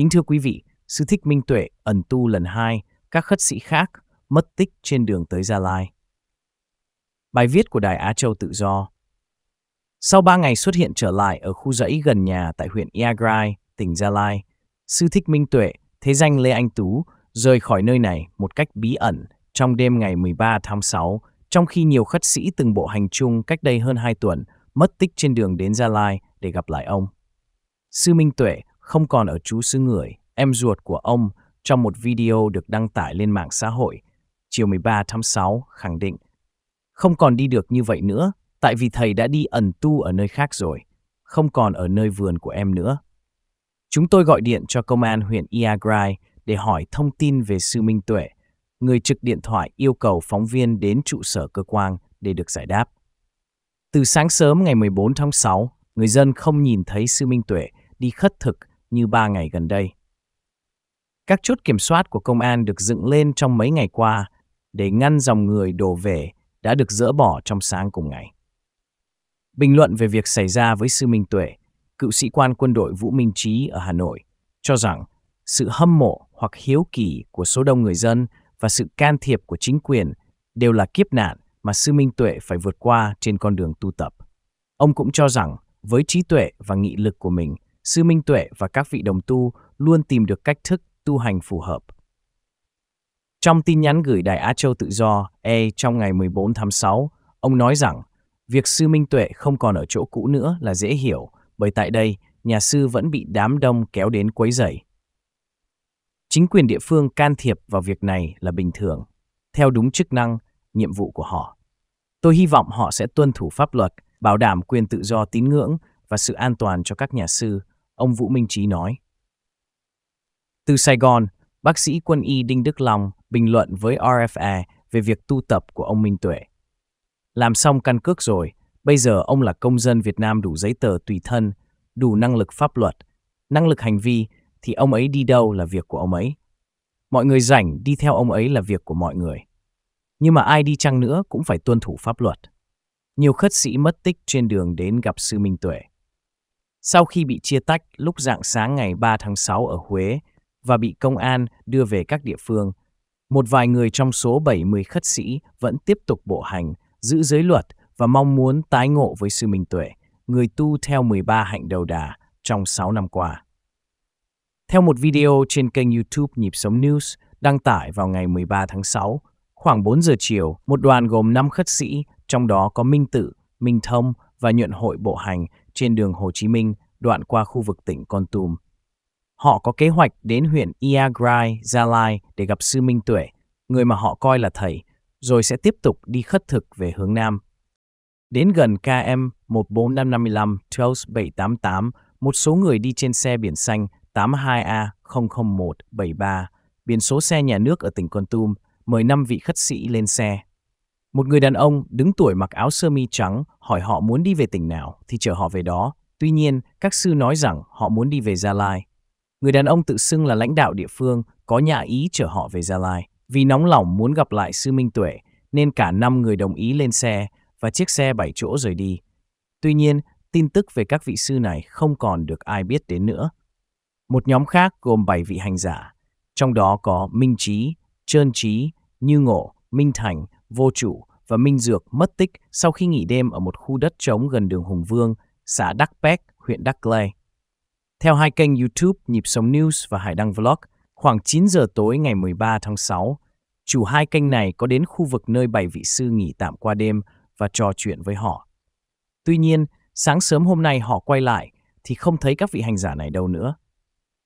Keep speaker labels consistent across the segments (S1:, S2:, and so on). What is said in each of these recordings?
S1: Kính thưa quý vị, Sư Thích Minh Tuệ ẩn tu lần hai, các khất sĩ khác mất tích trên đường tới Gia Lai. Bài viết của Đài Á Châu Tự Do Sau ba ngày xuất hiện trở lại ở khu dãy gần nhà tại huyện Iagrai, tỉnh Gia Lai, Sư Thích Minh Tuệ, thế danh Lê Anh Tú, rời khỏi nơi này một cách bí ẩn trong đêm ngày 13 tháng 6, trong khi nhiều khất sĩ từng bộ hành chung cách đây hơn 2 tuần mất tích trên đường đến Gia Lai để gặp lại ông. Sư Minh Tuệ không còn ở chú xứ người, em ruột của ông, trong một video được đăng tải lên mạng xã hội chiều 13 tháng 6 khẳng định không còn đi được như vậy nữa tại vì thầy đã đi ẩn tu ở nơi khác rồi, không còn ở nơi vườn của em nữa. Chúng tôi gọi điện cho công an huyện Iagrai để hỏi thông tin về sư Minh Tuệ. Người trực điện thoại yêu cầu phóng viên đến trụ sở cơ quan để được giải đáp. Từ sáng sớm ngày 14 tháng 6, người dân không nhìn thấy sư Minh Tuệ đi khất thực như ba ngày gần đây. Các chốt kiểm soát của công an được dựng lên trong mấy ngày qua để ngăn dòng người đổ về đã được dỡ bỏ trong sáng cùng ngày. Bình luận về việc xảy ra với Sư Minh Tuệ, cựu sĩ quan quân đội Vũ Minh Trí ở Hà Nội, cho rằng sự hâm mộ hoặc hiếu kỳ của số đông người dân và sự can thiệp của chính quyền đều là kiếp nạn mà Sư Minh Tuệ phải vượt qua trên con đường tu tập. Ông cũng cho rằng với trí tuệ và nghị lực của mình, sư Minh Tuệ và các vị đồng tu luôn tìm được cách thức tu hành phù hợp. Trong tin nhắn gửi Đài Á Châu Tự Do E trong ngày 14 tháng 6, ông nói rằng việc sư Minh Tuệ không còn ở chỗ cũ nữa là dễ hiểu bởi tại đây nhà sư vẫn bị đám đông kéo đến quấy rầy. Chính quyền địa phương can thiệp vào việc này là bình thường, theo đúng chức năng, nhiệm vụ của họ. Tôi hy vọng họ sẽ tuân thủ pháp luật, bảo đảm quyền tự do tín ngưỡng và sự an toàn cho các nhà sư ông Vũ Minh Trí nói. Từ Sài Gòn, bác sĩ quân y Đinh Đức Long bình luận với RFA về việc tu tập của ông Minh Tuệ. Làm xong căn cước rồi, bây giờ ông là công dân Việt Nam đủ giấy tờ tùy thân, đủ năng lực pháp luật, năng lực hành vi thì ông ấy đi đâu là việc của ông ấy. Mọi người rảnh đi theo ông ấy là việc của mọi người. Nhưng mà ai đi chăng nữa cũng phải tuân thủ pháp luật. Nhiều khất sĩ mất tích trên đường đến gặp sư Minh Tuệ. Sau khi bị chia tách lúc rạng sáng ngày 3 tháng 6 ở Huế và bị công an đưa về các địa phương, một vài người trong số 70 khất sĩ vẫn tiếp tục bộ hành, giữ giới luật và mong muốn tái ngộ với sư Minh Tuệ, người tu theo 13 hạnh đầu đà trong 6 năm qua. Theo một video trên kênh YouTube Nhịp Sống News đăng tải vào ngày 13 tháng 6, khoảng 4 giờ chiều, một đoàn gồm 5 khất sĩ, trong đó có Minh Tự, Minh Thông và Nhuận Hội Bộ Hành trên đường Hồ Chí Minh đoạn qua khu vực tỉnh Con Tum. Họ có kế hoạch đến huyện Iagrai, Gia Lai để gặp sư Minh Tuệ, người mà họ coi là thầy, rồi sẽ tiếp tục đi khất thực về hướng Nam. Đến gần KM 14555 12788, một số người đi trên xe biển xanh 82A00173, biển số xe nhà nước ở tỉnh Con Tum, mời năm vị khất sĩ lên xe. Một người đàn ông đứng tuổi mặc áo sơ mi trắng hỏi họ muốn đi về tỉnh nào thì chở họ về đó. Tuy nhiên, các sư nói rằng họ muốn đi về Gia Lai. Người đàn ông tự xưng là lãnh đạo địa phương, có nhà ý chở họ về Gia Lai. Vì nóng lòng muốn gặp lại sư Minh Tuệ, nên cả năm người đồng ý lên xe và chiếc xe bảy chỗ rời đi. Tuy nhiên, tin tức về các vị sư này không còn được ai biết đến nữa. Một nhóm khác gồm 7 vị hành giả, trong đó có Minh Trí, Trơn Trí, Như Ngộ, Minh Thành, vô chủ và Minh Dược mất tích sau khi nghỉ đêm ở một khu đất trống gần đường Hùng Vương, xã Đắc Pec, huyện Đắc Lê. Theo hai kênh YouTube Nhịp Sống News và Hải Đăng Vlog, khoảng 9 giờ tối ngày 13 tháng 6, chủ hai kênh này có đến khu vực nơi bảy vị sư nghỉ tạm qua đêm và trò chuyện với họ. Tuy nhiên, sáng sớm hôm nay họ quay lại thì không thấy các vị hành giả này đâu nữa.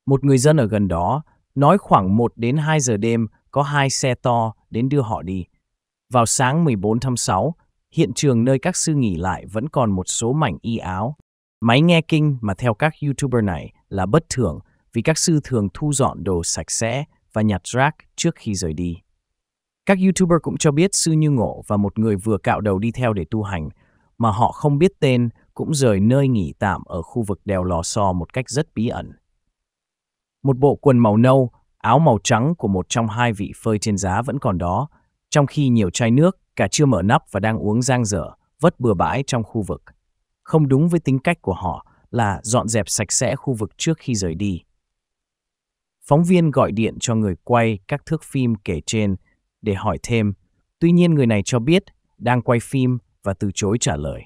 S1: Một người dân ở gần đó nói khoảng 1 đến 2 giờ đêm có hai xe to đến đưa họ đi. Vào sáng 14 tháng 6, hiện trường nơi các sư nghỉ lại vẫn còn một số mảnh y áo. Máy nghe kinh mà theo các YouTuber này là bất thường vì các sư thường thu dọn đồ sạch sẽ và nhặt rác trước khi rời đi. Các YouTuber cũng cho biết sư Như Ngộ và một người vừa cạo đầu đi theo để tu hành, mà họ không biết tên cũng rời nơi nghỉ tạm ở khu vực đèo lò xo một cách rất bí ẩn. Một bộ quần màu nâu, áo màu trắng của một trong hai vị phơi trên giá vẫn còn đó, trong khi nhiều chai nước cả chưa mở nắp và đang uống giang dở, vất bừa bãi trong khu vực. Không đúng với tính cách của họ là dọn dẹp sạch sẽ khu vực trước khi rời đi. Phóng viên gọi điện cho người quay các thước phim kể trên để hỏi thêm, tuy nhiên người này cho biết đang quay phim và từ chối trả lời.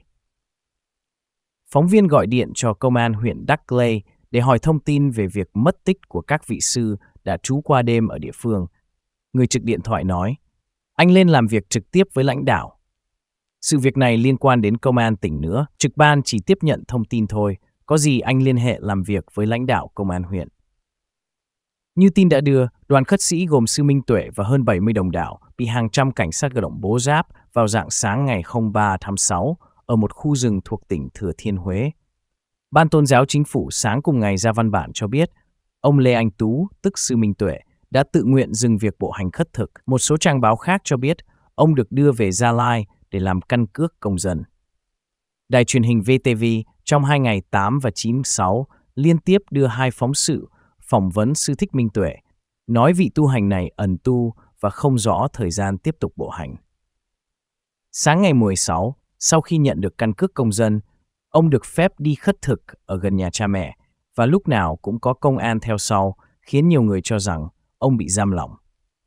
S1: Phóng viên gọi điện cho công an huyện Đắc Lê để hỏi thông tin về việc mất tích của các vị sư đã trú qua đêm ở địa phương. Người trực điện thoại nói, anh lên làm việc trực tiếp với lãnh đạo. Sự việc này liên quan đến công an tỉnh nữa, trực ban chỉ tiếp nhận thông tin thôi, có gì anh liên hệ làm việc với lãnh đạo công an huyện. Như tin đã đưa, đoàn khất sĩ gồm Sư Minh Tuệ và hơn 70 đồng đạo bị hàng trăm cảnh sát cơ động bố giáp vào dạng sáng ngày 03 tháng 6 ở một khu rừng thuộc tỉnh Thừa Thiên Huế. Ban tôn giáo chính phủ sáng cùng ngày ra văn bản cho biết, ông Lê Anh Tú, tức Sư Minh Tuệ, đã tự nguyện dừng việc bộ hành khất thực. Một số trang báo khác cho biết ông được đưa về Gia Lai để làm căn cước công dân. Đài truyền hình VTV trong hai ngày 8 và 9 6 liên tiếp đưa hai phóng sự phỏng vấn sư Thích Minh Tuệ, nói vị tu hành này ẩn tu và không rõ thời gian tiếp tục bộ hành. Sáng ngày 16, sau khi nhận được căn cước công dân, ông được phép đi khất thực ở gần nhà cha mẹ và lúc nào cũng có công an theo sau, khiến nhiều người cho rằng ông bị giam lỏng.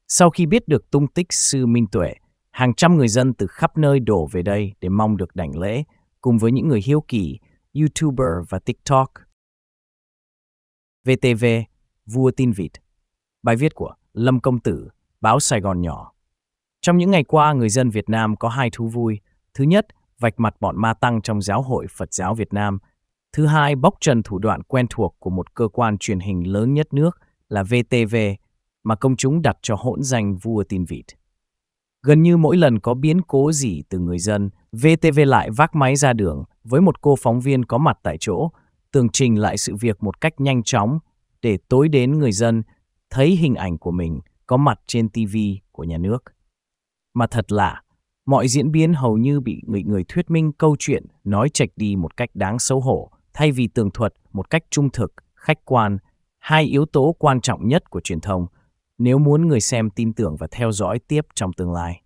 S1: Sau khi biết được tung tích sư Minh Tuệ, hàng trăm người dân từ khắp nơi đổ về đây để mong được đảnh lễ, cùng với những người hiếu kỳ, YouTuber và TikTok. VTV, Vua Tin Vịt Bài viết của Lâm Công Tử, báo Sài Gòn Nhỏ Trong những ngày qua, người dân Việt Nam có hai thú vui. Thứ nhất, vạch mặt bọn ma tăng trong giáo hội Phật giáo Việt Nam. Thứ hai, bóc trần thủ đoạn quen thuộc của một cơ quan truyền hình lớn nhất nước là VTV, mà công chúng đặt cho hỗn danh vua tin vịt. Gần như mỗi lần có biến cố gì từ người dân, VTV lại vác máy ra đường với một cô phóng viên có mặt tại chỗ, tường trình lại sự việc một cách nhanh chóng để tối đến người dân thấy hình ảnh của mình có mặt trên TV của nhà nước. Mà thật lạ, mọi diễn biến hầu như bị người người thuyết minh câu chuyện nói chệch đi một cách đáng xấu hổ, thay vì tường thuật một cách trung thực, khách quan, hai yếu tố quan trọng nhất của truyền thông – nếu muốn người xem tin tưởng và theo dõi tiếp trong tương lai.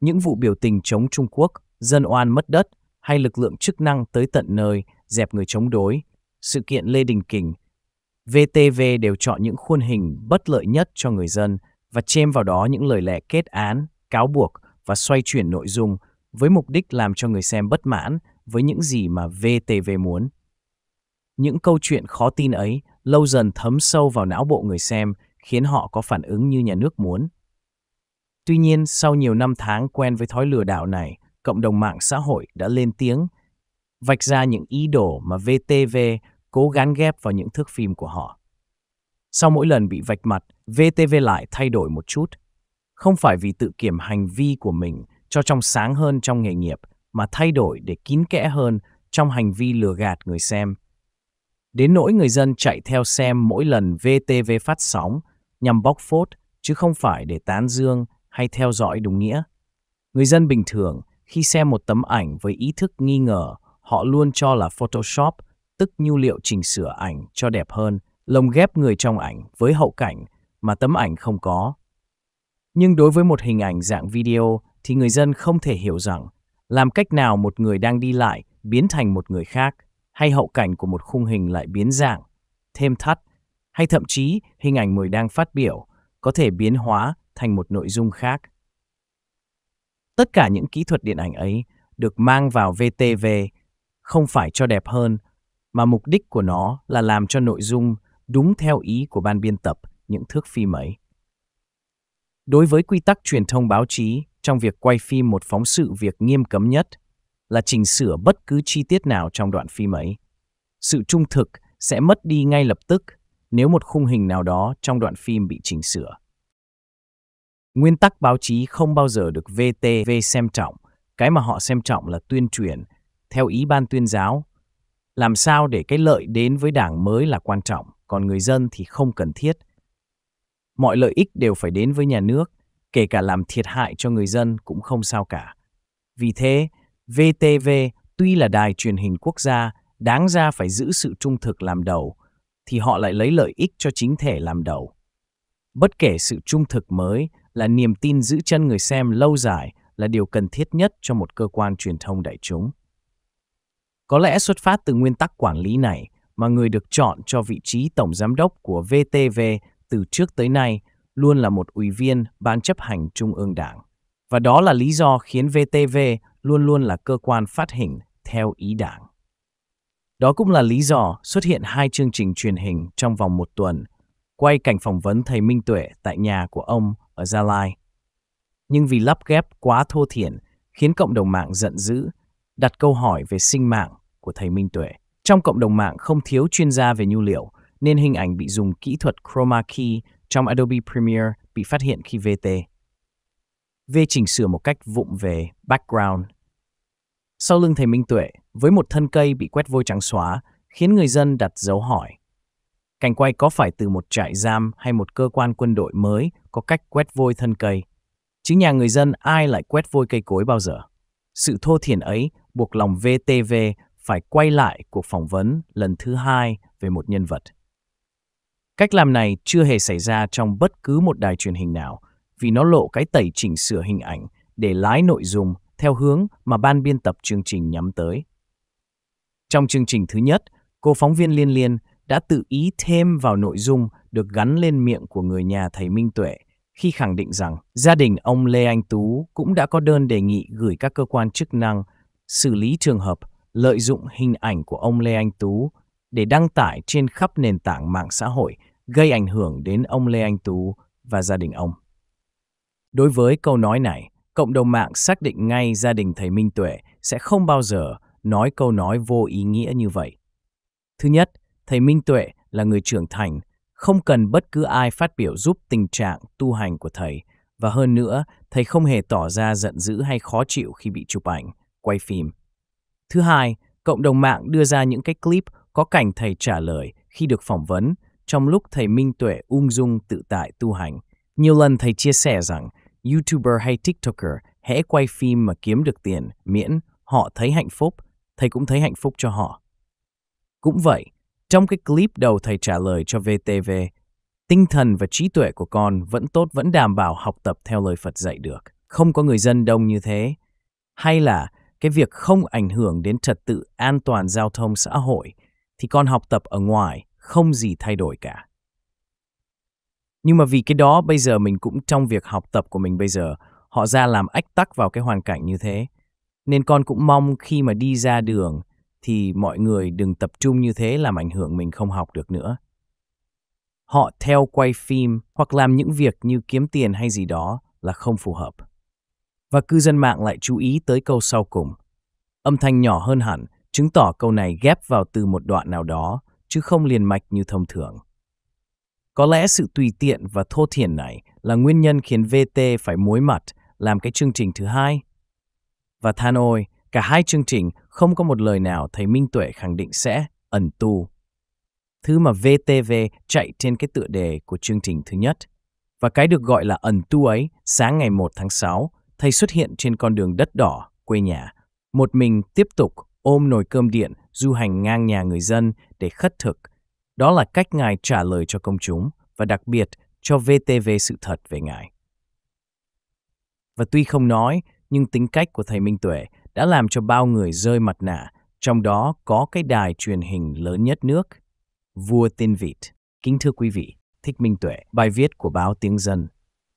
S1: Những vụ biểu tình chống Trung Quốc, dân oan mất đất hay lực lượng chức năng tới tận nơi dẹp người chống đối, sự kiện Lê Đình Kình, VTV đều chọn những khuôn hình bất lợi nhất cho người dân và chêm vào đó những lời lẽ kết án, cáo buộc và xoay chuyển nội dung với mục đích làm cho người xem bất mãn với những gì mà VTV muốn. Những câu chuyện khó tin ấy lâu dần thấm sâu vào não bộ người xem khiến họ có phản ứng như nhà nước muốn. Tuy nhiên, sau nhiều năm tháng quen với thói lừa đảo này, cộng đồng mạng xã hội đã lên tiếng, vạch ra những ý đồ mà VTV cố gắn ghép vào những thước phim của họ. Sau mỗi lần bị vạch mặt, VTV lại thay đổi một chút. Không phải vì tự kiểm hành vi của mình cho trong sáng hơn trong nghề nghiệp, mà thay đổi để kín kẽ hơn trong hành vi lừa gạt người xem. Đến nỗi người dân chạy theo xem mỗi lần VTV phát sóng nhằm bóc phốt chứ không phải để tán dương hay theo dõi đúng nghĩa. Người dân bình thường khi xem một tấm ảnh với ý thức nghi ngờ, họ luôn cho là Photoshop, tức nhu liệu chỉnh sửa ảnh cho đẹp hơn, lồng ghép người trong ảnh với hậu cảnh mà tấm ảnh không có. Nhưng đối với một hình ảnh dạng video thì người dân không thể hiểu rằng làm cách nào một người đang đi lại biến thành một người khác hay hậu cảnh của một khung hình lại biến dạng, thêm thắt hay thậm chí hình ảnh người đang phát biểu có thể biến hóa thành một nội dung khác. Tất cả những kỹ thuật điện ảnh ấy được mang vào VTV không phải cho đẹp hơn, mà mục đích của nó là làm cho nội dung đúng theo ý của ban biên tập những thước phim ấy. Đối với quy tắc truyền thông báo chí trong việc quay phim một phóng sự việc nghiêm cấm nhất là chỉnh sửa bất cứ chi tiết nào trong đoạn phim ấy. Sự trung thực sẽ mất đi ngay lập tức nếu một khung hình nào đó trong đoạn phim bị chỉnh sửa. Nguyên tắc báo chí không bao giờ được VTV xem trọng, cái mà họ xem trọng là tuyên truyền, theo ý ban tuyên giáo. Làm sao để cái lợi đến với đảng mới là quan trọng, còn người dân thì không cần thiết. Mọi lợi ích đều phải đến với nhà nước, kể cả làm thiệt hại cho người dân cũng không sao cả. Vì thế, VTV tuy là đài truyền hình quốc gia, đáng ra phải giữ sự trung thực làm đầu, thì họ lại lấy lợi ích cho chính thể làm đầu. Bất kể sự trung thực mới là niềm tin giữ chân người xem lâu dài là điều cần thiết nhất cho một cơ quan truyền thông đại chúng. Có lẽ xuất phát từ nguyên tắc quản lý này mà người được chọn cho vị trí tổng giám đốc của VTV từ trước tới nay luôn là một ủy viên ban chấp hành Trung ương Đảng. Và đó là lý do khiến VTV luôn luôn là cơ quan phát hình theo ý Đảng. Đó cũng là lý do xuất hiện hai chương trình truyền hình trong vòng một tuần, quay cảnh phỏng vấn thầy Minh Tuệ tại nhà của ông ở Gia Lai. Nhưng vì lắp ghép quá thô thiển khiến cộng đồng mạng giận dữ, đặt câu hỏi về sinh mạng của thầy Minh Tuệ. Trong cộng đồng mạng không thiếu chuyên gia về nhu liệu, nên hình ảnh bị dùng kỹ thuật chroma key trong Adobe Premiere bị phát hiện khi VT. V chỉnh sửa một cách vụng về background. Sau lưng thầy Minh Tuệ với một thân cây bị quét vôi trắng xóa, khiến người dân đặt dấu hỏi. Cảnh quay có phải từ một trại giam hay một cơ quan quân đội mới có cách quét vôi thân cây? Chứ nhà người dân ai lại quét vôi cây cối bao giờ? Sự thô thiển ấy buộc lòng VTV phải quay lại cuộc phỏng vấn lần thứ hai về một nhân vật. Cách làm này chưa hề xảy ra trong bất cứ một đài truyền hình nào, vì nó lộ cái tẩy chỉnh sửa hình ảnh để lái nội dung theo hướng mà ban biên tập chương trình nhắm tới. Trong chương trình thứ nhất, cô phóng viên Liên Liên đã tự ý thêm vào nội dung được gắn lên miệng của người nhà thầy Minh Tuệ khi khẳng định rằng gia đình ông Lê Anh Tú cũng đã có đơn đề nghị gửi các cơ quan chức năng xử lý trường hợp lợi dụng hình ảnh của ông Lê Anh Tú để đăng tải trên khắp nền tảng mạng xã hội gây ảnh hưởng đến ông Lê Anh Tú và gia đình ông. Đối với câu nói này, cộng đồng mạng xác định ngay gia đình thầy Minh Tuệ sẽ không bao giờ nói câu nói vô ý nghĩa như vậy. Thứ nhất, thầy Minh Tuệ là người trưởng thành, không cần bất cứ ai phát biểu giúp tình trạng tu hành của thầy, và hơn nữa, thầy không hề tỏ ra giận dữ hay khó chịu khi bị chụp ảnh, quay phim. Thứ hai, cộng đồng mạng đưa ra những cái clip có cảnh thầy trả lời khi được phỏng vấn, trong lúc thầy Minh Tuệ ung dung tự tại tu hành. Nhiều lần thầy chia sẻ rằng, YouTuber hay TikToker hễ quay phim mà kiếm được tiền miễn họ thấy hạnh phúc thầy cũng thấy hạnh phúc cho họ. Cũng vậy, trong cái clip đầu thầy trả lời cho VTV, tinh thần và trí tuệ của con vẫn tốt vẫn đảm bảo học tập theo lời Phật dạy được. Không có người dân đông như thế. Hay là cái việc không ảnh hưởng đến trật tự an toàn giao thông xã hội thì con học tập ở ngoài không gì thay đổi cả. Nhưng mà vì cái đó bây giờ mình cũng trong việc học tập của mình bây giờ, họ ra làm ách tắc vào cái hoàn cảnh như thế. Nên con cũng mong khi mà đi ra đường thì mọi người đừng tập trung như thế làm ảnh hưởng mình không học được nữa. Họ theo quay phim hoặc làm những việc như kiếm tiền hay gì đó là không phù hợp. Và cư dân mạng lại chú ý tới câu sau cùng. Âm thanh nhỏ hơn hẳn, chứng tỏ câu này ghép vào từ một đoạn nào đó, chứ không liền mạch như thông thường. Có lẽ sự tùy tiện và thô thiển này là nguyên nhân khiến VT phải mối mặt làm cái chương trình thứ hai và than ôi, cả hai chương trình không có một lời nào thầy Minh Tuệ khẳng định sẽ ẩn tu. Thứ mà VTV chạy trên cái tựa đề của chương trình thứ nhất. Và cái được gọi là ẩn tu ấy, sáng ngày 1 tháng 6, thầy xuất hiện trên con đường đất đỏ, quê nhà. Một mình tiếp tục ôm nồi cơm điện du hành ngang nhà người dân để khất thực. Đó là cách Ngài trả lời cho công chúng và đặc biệt cho VTV sự thật về Ngài. Và tuy không nói, nhưng tính cách của thầy Minh Tuệ đã làm cho bao người rơi mặt nạ, trong đó có cái đài truyền hình lớn nhất nước, Vua tin Vịt. Kính thưa quý vị, Thích Minh Tuệ, bài viết của báo Tiếng Dân.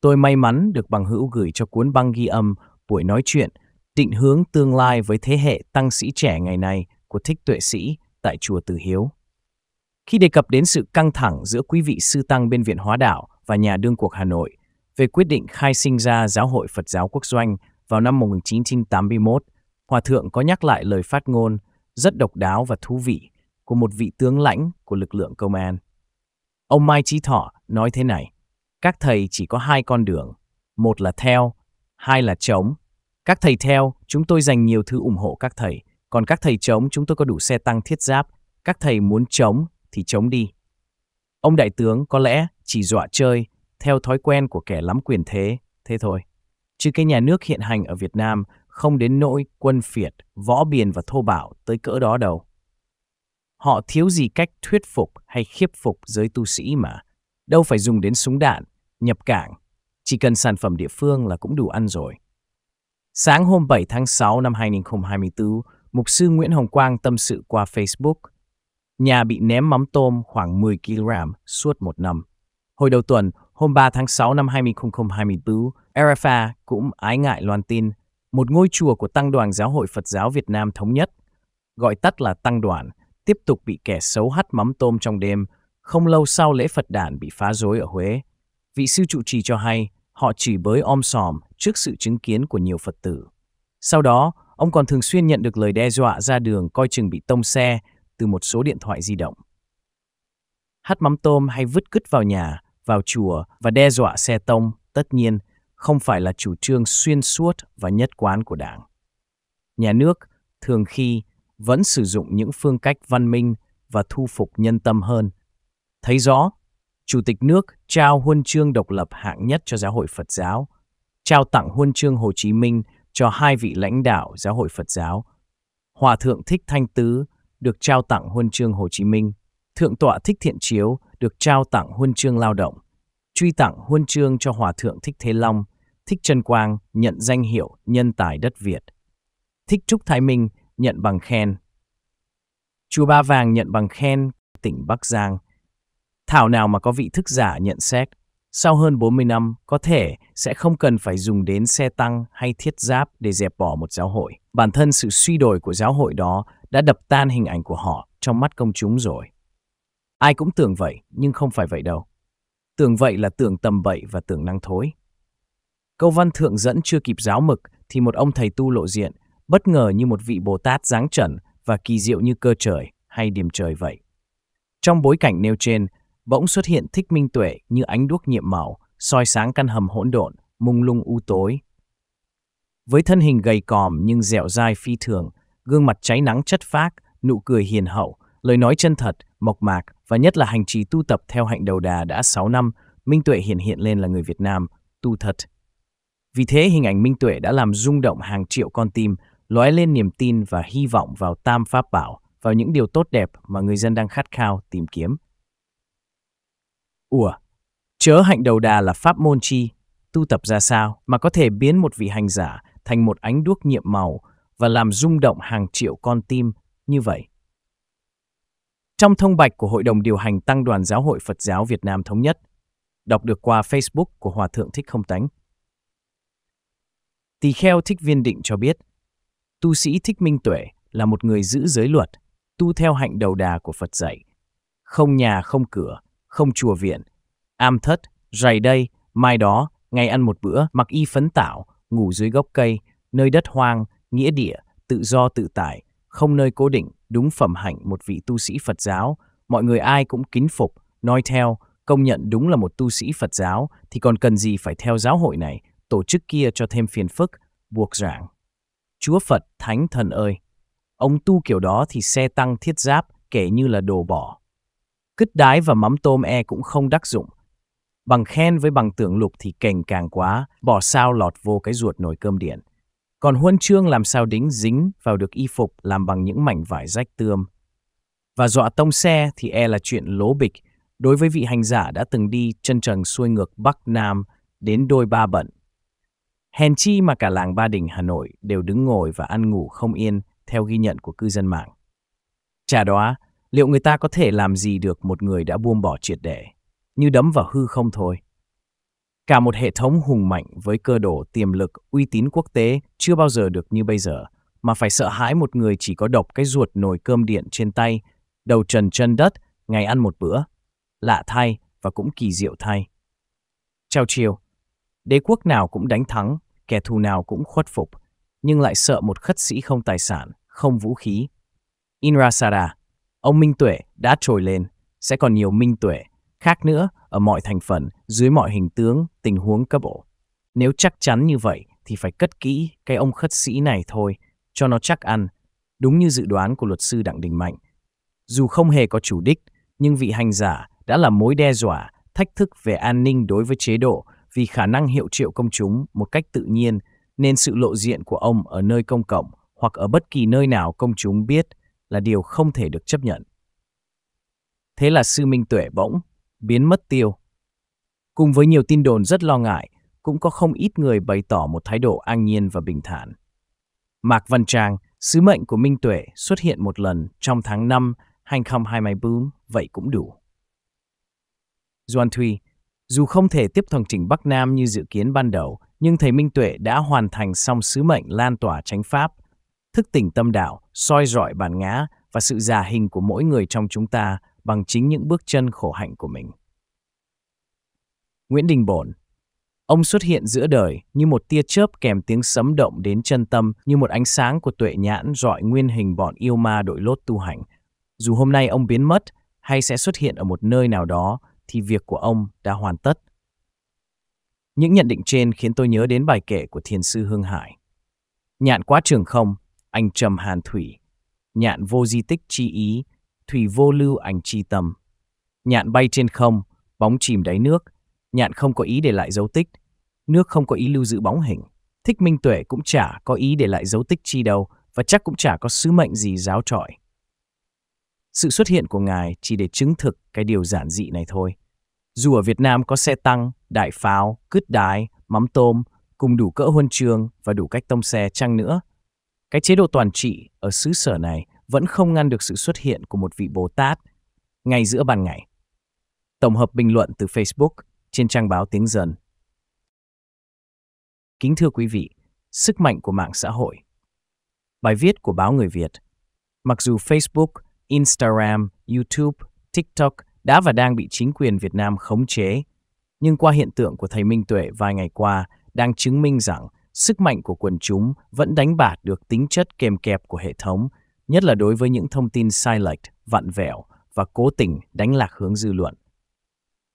S1: Tôi may mắn được bằng hữu gửi cho cuốn băng ghi âm buổi nói chuyện định hướng tương lai với thế hệ tăng sĩ trẻ ngày nay của Thích Tuệ Sĩ tại Chùa Từ Hiếu. Khi đề cập đến sự căng thẳng giữa quý vị sư tăng bên Viện Hóa Đạo và nhà đương cuộc Hà Nội về quyết định khai sinh ra Giáo hội Phật giáo Quốc doanh vào năm 1981, Hòa Thượng có nhắc lại lời phát ngôn rất độc đáo và thú vị của một vị tướng lãnh của lực lượng công an. Ông Mai Trí Thọ nói thế này, các thầy chỉ có hai con đường, một là theo, hai là chống. Các thầy theo, chúng tôi dành nhiều thứ ủng hộ các thầy, còn các thầy chống chúng tôi có đủ xe tăng thiết giáp, các thầy muốn chống thì chống đi. Ông đại tướng có lẽ chỉ dọa chơi theo thói quen của kẻ lắm quyền thế, thế thôi chứ cái nhà nước hiện hành ở Việt Nam không đến nỗi quân phiệt, võ biền và thô bạo tới cỡ đó đâu. Họ thiếu gì cách thuyết phục hay khiếp phục giới tu sĩ mà, đâu phải dùng đến súng đạn, nhập cảng, chỉ cần sản phẩm địa phương là cũng đủ ăn rồi. Sáng hôm 7 tháng 6 năm 2024, Mục sư Nguyễn Hồng Quang tâm sự qua Facebook. Nhà bị ném mắm tôm khoảng 10 kg suốt một năm. Hồi đầu tuần, Hôm 3 tháng 6 năm 2024, Arafat cũng ái ngại loan tin một ngôi chùa của Tăng đoàn Giáo hội Phật giáo Việt Nam Thống nhất, gọi tắt là Tăng đoàn, tiếp tục bị kẻ xấu hắt mắm tôm trong đêm. Không lâu sau lễ Phật đản bị phá rối ở Huế. Vị sư trụ trì cho hay họ chỉ bới om sòm trước sự chứng kiến của nhiều Phật tử. Sau đó, ông còn thường xuyên nhận được lời đe dọa ra đường coi chừng bị tông xe từ một số điện thoại di động. Hắt mắm tôm hay vứt cứt vào nhà vào chùa và đe dọa xe tông, tất nhiên không phải là chủ trương xuyên suốt và nhất quán của Đảng. Nhà nước thường khi vẫn sử dụng những phương cách văn minh và thu phục nhân tâm hơn. Thấy rõ, Chủ tịch nước trao huân chương độc lập hạng nhất cho Giáo hội Phật giáo, trao tặng huân chương Hồ Chí Minh cho hai vị lãnh đạo Giáo hội Phật giáo. Hòa thượng Thích Thanh Tứ được trao tặng huân chương Hồ Chí Minh, Thượng tọa Thích Thiện Chiếu được trao tặng huân chương lao động, truy tặng huân chương cho Hòa Thượng Thích Thế Long, Thích Trân Quang nhận danh hiệu Nhân tài đất Việt, Thích Trúc Thái Minh nhận bằng khen, Chùa Ba Vàng nhận bằng khen tỉnh Bắc Giang. Thảo nào mà có vị thức giả nhận xét, sau hơn 40 năm có thể sẽ không cần phải dùng đến xe tăng hay thiết giáp để dẹp bỏ một giáo hội. Bản thân sự suy đổi của giáo hội đó đã đập tan hình ảnh của họ trong mắt công chúng rồi. Ai cũng tưởng vậy, nhưng không phải vậy đâu. Tưởng vậy là tưởng tầm bậy và tưởng năng thối. Câu văn thượng dẫn chưa kịp giáo mực thì một ông thầy tu lộ diện, bất ngờ như một vị Bồ Tát dáng trần và kỳ diệu như cơ trời hay điểm trời vậy. Trong bối cảnh nêu trên, bỗng xuất hiện thích minh tuệ như ánh đuốc nhiệm màu, soi sáng căn hầm hỗn độn, mung lung u tối. Với thân hình gầy còm nhưng dẻo dai phi thường, gương mặt cháy nắng chất phác, nụ cười hiền hậu, lời nói chân thật – mộc mạc và nhất là hành trì tu tập theo hạnh đầu đà đã 6 năm, Minh Tuệ hiện hiện lên là người Việt Nam, tu thật. Vì thế, hình ảnh Minh Tuệ đã làm rung động hàng triệu con tim, lóe lên niềm tin và hy vọng vào tam pháp bảo, vào những điều tốt đẹp mà người dân đang khát khao tìm kiếm. Ủa, chớ hạnh đầu đà là pháp môn chi, tu tập ra sao mà có thể biến một vị hành giả thành một ánh đuốc nhiệm màu và làm rung động hàng triệu con tim như vậy trong thông bạch của Hội đồng điều hành Tăng đoàn Giáo hội Phật giáo Việt Nam Thống nhất, đọc được qua Facebook của Hòa Thượng Thích Không Tánh. Tỳ Kheo Thích Viên Định cho biết, tu sĩ Thích Minh Tuệ là một người giữ giới luật, tu theo hạnh đầu đà của Phật dạy. Không nhà, không cửa, không chùa viện, am thất, rày đây, mai đó, ngày ăn một bữa, mặc y phấn tảo, ngủ dưới gốc cây, nơi đất hoang, nghĩa địa, tự do tự tại, không nơi cố định, đúng phẩm hạnh một vị tu sĩ Phật giáo, mọi người ai cũng kính phục, nói theo, công nhận đúng là một tu sĩ Phật giáo, thì còn cần gì phải theo giáo hội này, tổ chức kia cho thêm phiền phức, buộc giảng. Chúa Phật, Thánh Thần ơi! Ông tu kiểu đó thì xe tăng thiết giáp kể như là đồ bỏ. Cứt đái và mắm tôm e cũng không đắc dụng. Bằng khen với bằng tưởng lục thì kềnh càng quá, bỏ sao lọt vô cái ruột nồi cơm điện. Còn huân chương làm sao đính dính vào được y phục làm bằng những mảnh vải rách tươm. Và dọa tông xe thì e là chuyện lố bịch đối với vị hành giả đã từng đi chân trần xuôi ngược Bắc Nam đến đôi ba bận. Hèn chi mà cả làng Ba Đình Hà Nội đều đứng ngồi và ăn ngủ không yên theo ghi nhận của cư dân mạng. Chả đó, liệu người ta có thể làm gì được một người đã buông bỏ triệt để, như đấm vào hư không thôi. Cả một hệ thống hùng mạnh với cơ đồ tiềm lực uy tín quốc tế chưa bao giờ được như bây giờ, mà phải sợ hãi một người chỉ có độc cái ruột nồi cơm điện trên tay, đầu trần chân đất, ngày ăn một bữa. Lạ thay và cũng kỳ diệu thay. Chào chiều, đế quốc nào cũng đánh thắng, kẻ thù nào cũng khuất phục, nhưng lại sợ một khất sĩ không tài sản, không vũ khí. Inrasara ông Minh Tuệ đã trồi lên, sẽ còn nhiều Minh Tuệ, khác nữa ở mọi thành phần, dưới mọi hình tướng, tình huống cấp ổ. Nếu chắc chắn như vậy thì phải cất kỹ cái ông khất sĩ này thôi, cho nó chắc ăn, đúng như dự đoán của luật sư Đặng Đình Mạnh. Dù không hề có chủ đích, nhưng vị hành giả đã là mối đe dọa, thách thức về an ninh đối với chế độ vì khả năng hiệu triệu công chúng một cách tự nhiên nên sự lộ diện của ông ở nơi công cộng hoặc ở bất kỳ nơi nào công chúng biết là điều không thể được chấp nhận. Thế là sư Minh Tuệ bỗng biến mất tiêu. Cùng với nhiều tin đồn rất lo ngại, cũng có không ít người bày tỏ một thái độ an nhiên và bình thản. Mạc Văn Trang, sứ mệnh của Minh Tuệ xuất hiện một lần trong tháng 5 2024, vậy cũng đủ. Doan Thuy, dù không thể tiếp thần trình Bắc Nam như dự kiến ban đầu, nhưng thầy Minh Tuệ đã hoàn thành xong sứ mệnh lan tỏa chánh pháp, thức tỉnh tâm đạo, soi rọi bản ngã và sự già hình của mỗi người trong chúng ta bằng chính những bước chân khổ hạnh của mình. Nguyễn Đình Bổn Ông xuất hiện giữa đời như một tia chớp kèm tiếng sấm động đến chân tâm như một ánh sáng của tuệ nhãn dọi nguyên hình bọn yêu ma đội lốt tu hành. Dù hôm nay ông biến mất hay sẽ xuất hiện ở một nơi nào đó thì việc của ông đã hoàn tất. Những nhận định trên khiến tôi nhớ đến bài kể của Thiền sư Hương Hải. Nhạn quá trường không, anh trầm hàn thủy. Nhạn vô di tích chi ý, thủy vô lưu ảnh chi tầm. Nhạn bay trên không, bóng chìm đáy nước, nhạn không có ý để lại dấu tích, nước không có ý lưu giữ bóng hình. Thích Minh Tuệ cũng chả có ý để lại dấu tích chi đâu và chắc cũng chả có sứ mệnh gì giáo trọi. Sự xuất hiện của Ngài chỉ để chứng thực cái điều giản dị này thôi. Dù ở Việt Nam có xe tăng, đại pháo, cứt đái, mắm tôm, cùng đủ cỡ huân trường và đủ cách tông xe chăng nữa, cái chế độ toàn trị ở xứ sở này vẫn không ngăn được sự xuất hiện của một vị Bồ Tát ngay giữa ban ngày. Tổng hợp bình luận từ Facebook trên trang báo Tiếng Dân. Kính thưa quý vị, sức mạnh của mạng xã hội. Bài viết của báo Người Việt. Mặc dù Facebook, Instagram, YouTube, TikTok đã và đang bị chính quyền Việt Nam khống chế, nhưng qua hiện tượng của thầy Minh Tuệ vài ngày qua đang chứng minh rằng sức mạnh của quần chúng vẫn đánh bạt được tính chất kèm kẹp của hệ thống nhất là đối với những thông tin sai lệch, vặn vẹo và cố tình đánh lạc hướng dư luận.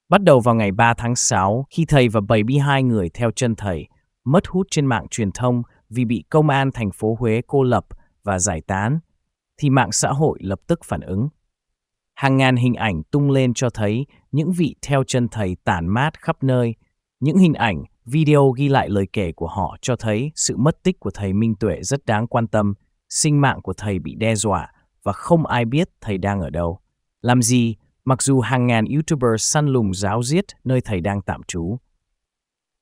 S1: Bắt đầu vào ngày 3 tháng 6, khi thầy và 72 người theo chân thầy mất hút trên mạng truyền thông vì bị công an thành phố Huế cô lập và giải tán, thì mạng xã hội lập tức phản ứng. Hàng ngàn hình ảnh tung lên cho thấy những vị theo chân thầy tản mát khắp nơi. Những hình ảnh, video ghi lại lời kể của họ cho thấy sự mất tích của thầy Minh Tuệ rất đáng quan tâm – sinh mạng của thầy bị đe dọa và không ai biết thầy đang ở đâu. Làm gì mặc dù hàng ngàn YouTuber săn lùng giáo giết nơi thầy đang tạm trú.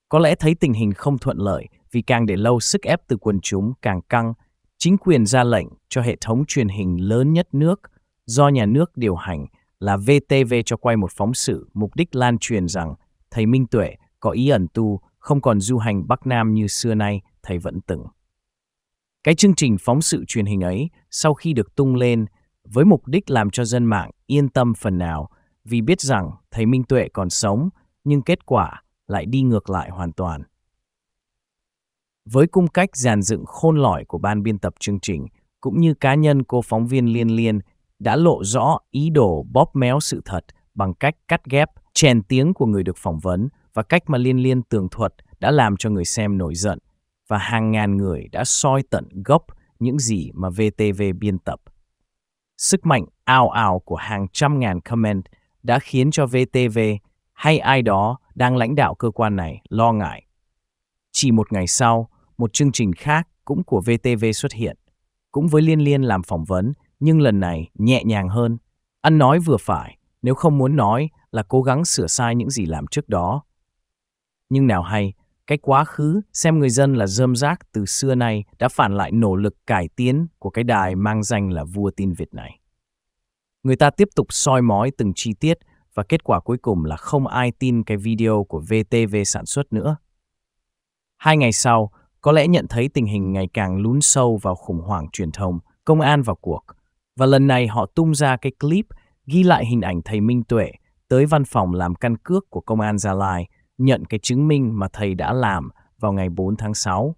S1: Có lẽ thấy tình hình không thuận lợi vì càng để lâu sức ép từ quần chúng càng căng, chính quyền ra lệnh cho hệ thống truyền hình lớn nhất nước do nhà nước điều hành là VTV cho quay một phóng sự mục đích lan truyền rằng thầy Minh Tuệ có ý ẩn tu, không còn du hành Bắc Nam như xưa nay thầy vẫn từng. Cái chương trình phóng sự truyền hình ấy sau khi được tung lên với mục đích làm cho dân mạng yên tâm phần nào vì biết rằng thầy Minh Tuệ còn sống nhưng kết quả lại đi ngược lại hoàn toàn. Với cung cách giàn dựng khôn lỏi của ban biên tập chương trình cũng như cá nhân cô phóng viên Liên Liên đã lộ rõ ý đồ bóp méo sự thật bằng cách cắt ghép, chèn tiếng của người được phỏng vấn và cách mà Liên Liên tường thuật đã làm cho người xem nổi giận – và hàng ngàn người đã soi tận gốc những gì mà VTV biên tập. Sức mạnh ao ào của hàng trăm ngàn comment đã khiến cho VTV hay ai đó đang lãnh đạo cơ quan này lo ngại. Chỉ một ngày sau, một chương trình khác cũng của VTV xuất hiện, cũng với Liên Liên làm phỏng vấn, nhưng lần này nhẹ nhàng hơn. Ăn nói vừa phải, nếu không muốn nói là cố gắng sửa sai những gì làm trước đó. Nhưng nào hay, cái quá khứ xem người dân là dơm rác từ xưa nay đã phản lại nỗ lực cải tiến của cái đài mang danh là vua tin Việt này. Người ta tiếp tục soi mói từng chi tiết và kết quả cuối cùng là không ai tin cái video của VTV sản xuất nữa. Hai ngày sau, có lẽ nhận thấy tình hình ngày càng lún sâu vào khủng hoảng truyền thông, công an vào cuộc. Và lần này họ tung ra cái clip ghi lại hình ảnh thầy Minh Tuệ tới văn phòng làm căn cước của công an Gia Lai nhận cái chứng minh mà thầy đã làm vào ngày 4 tháng 6.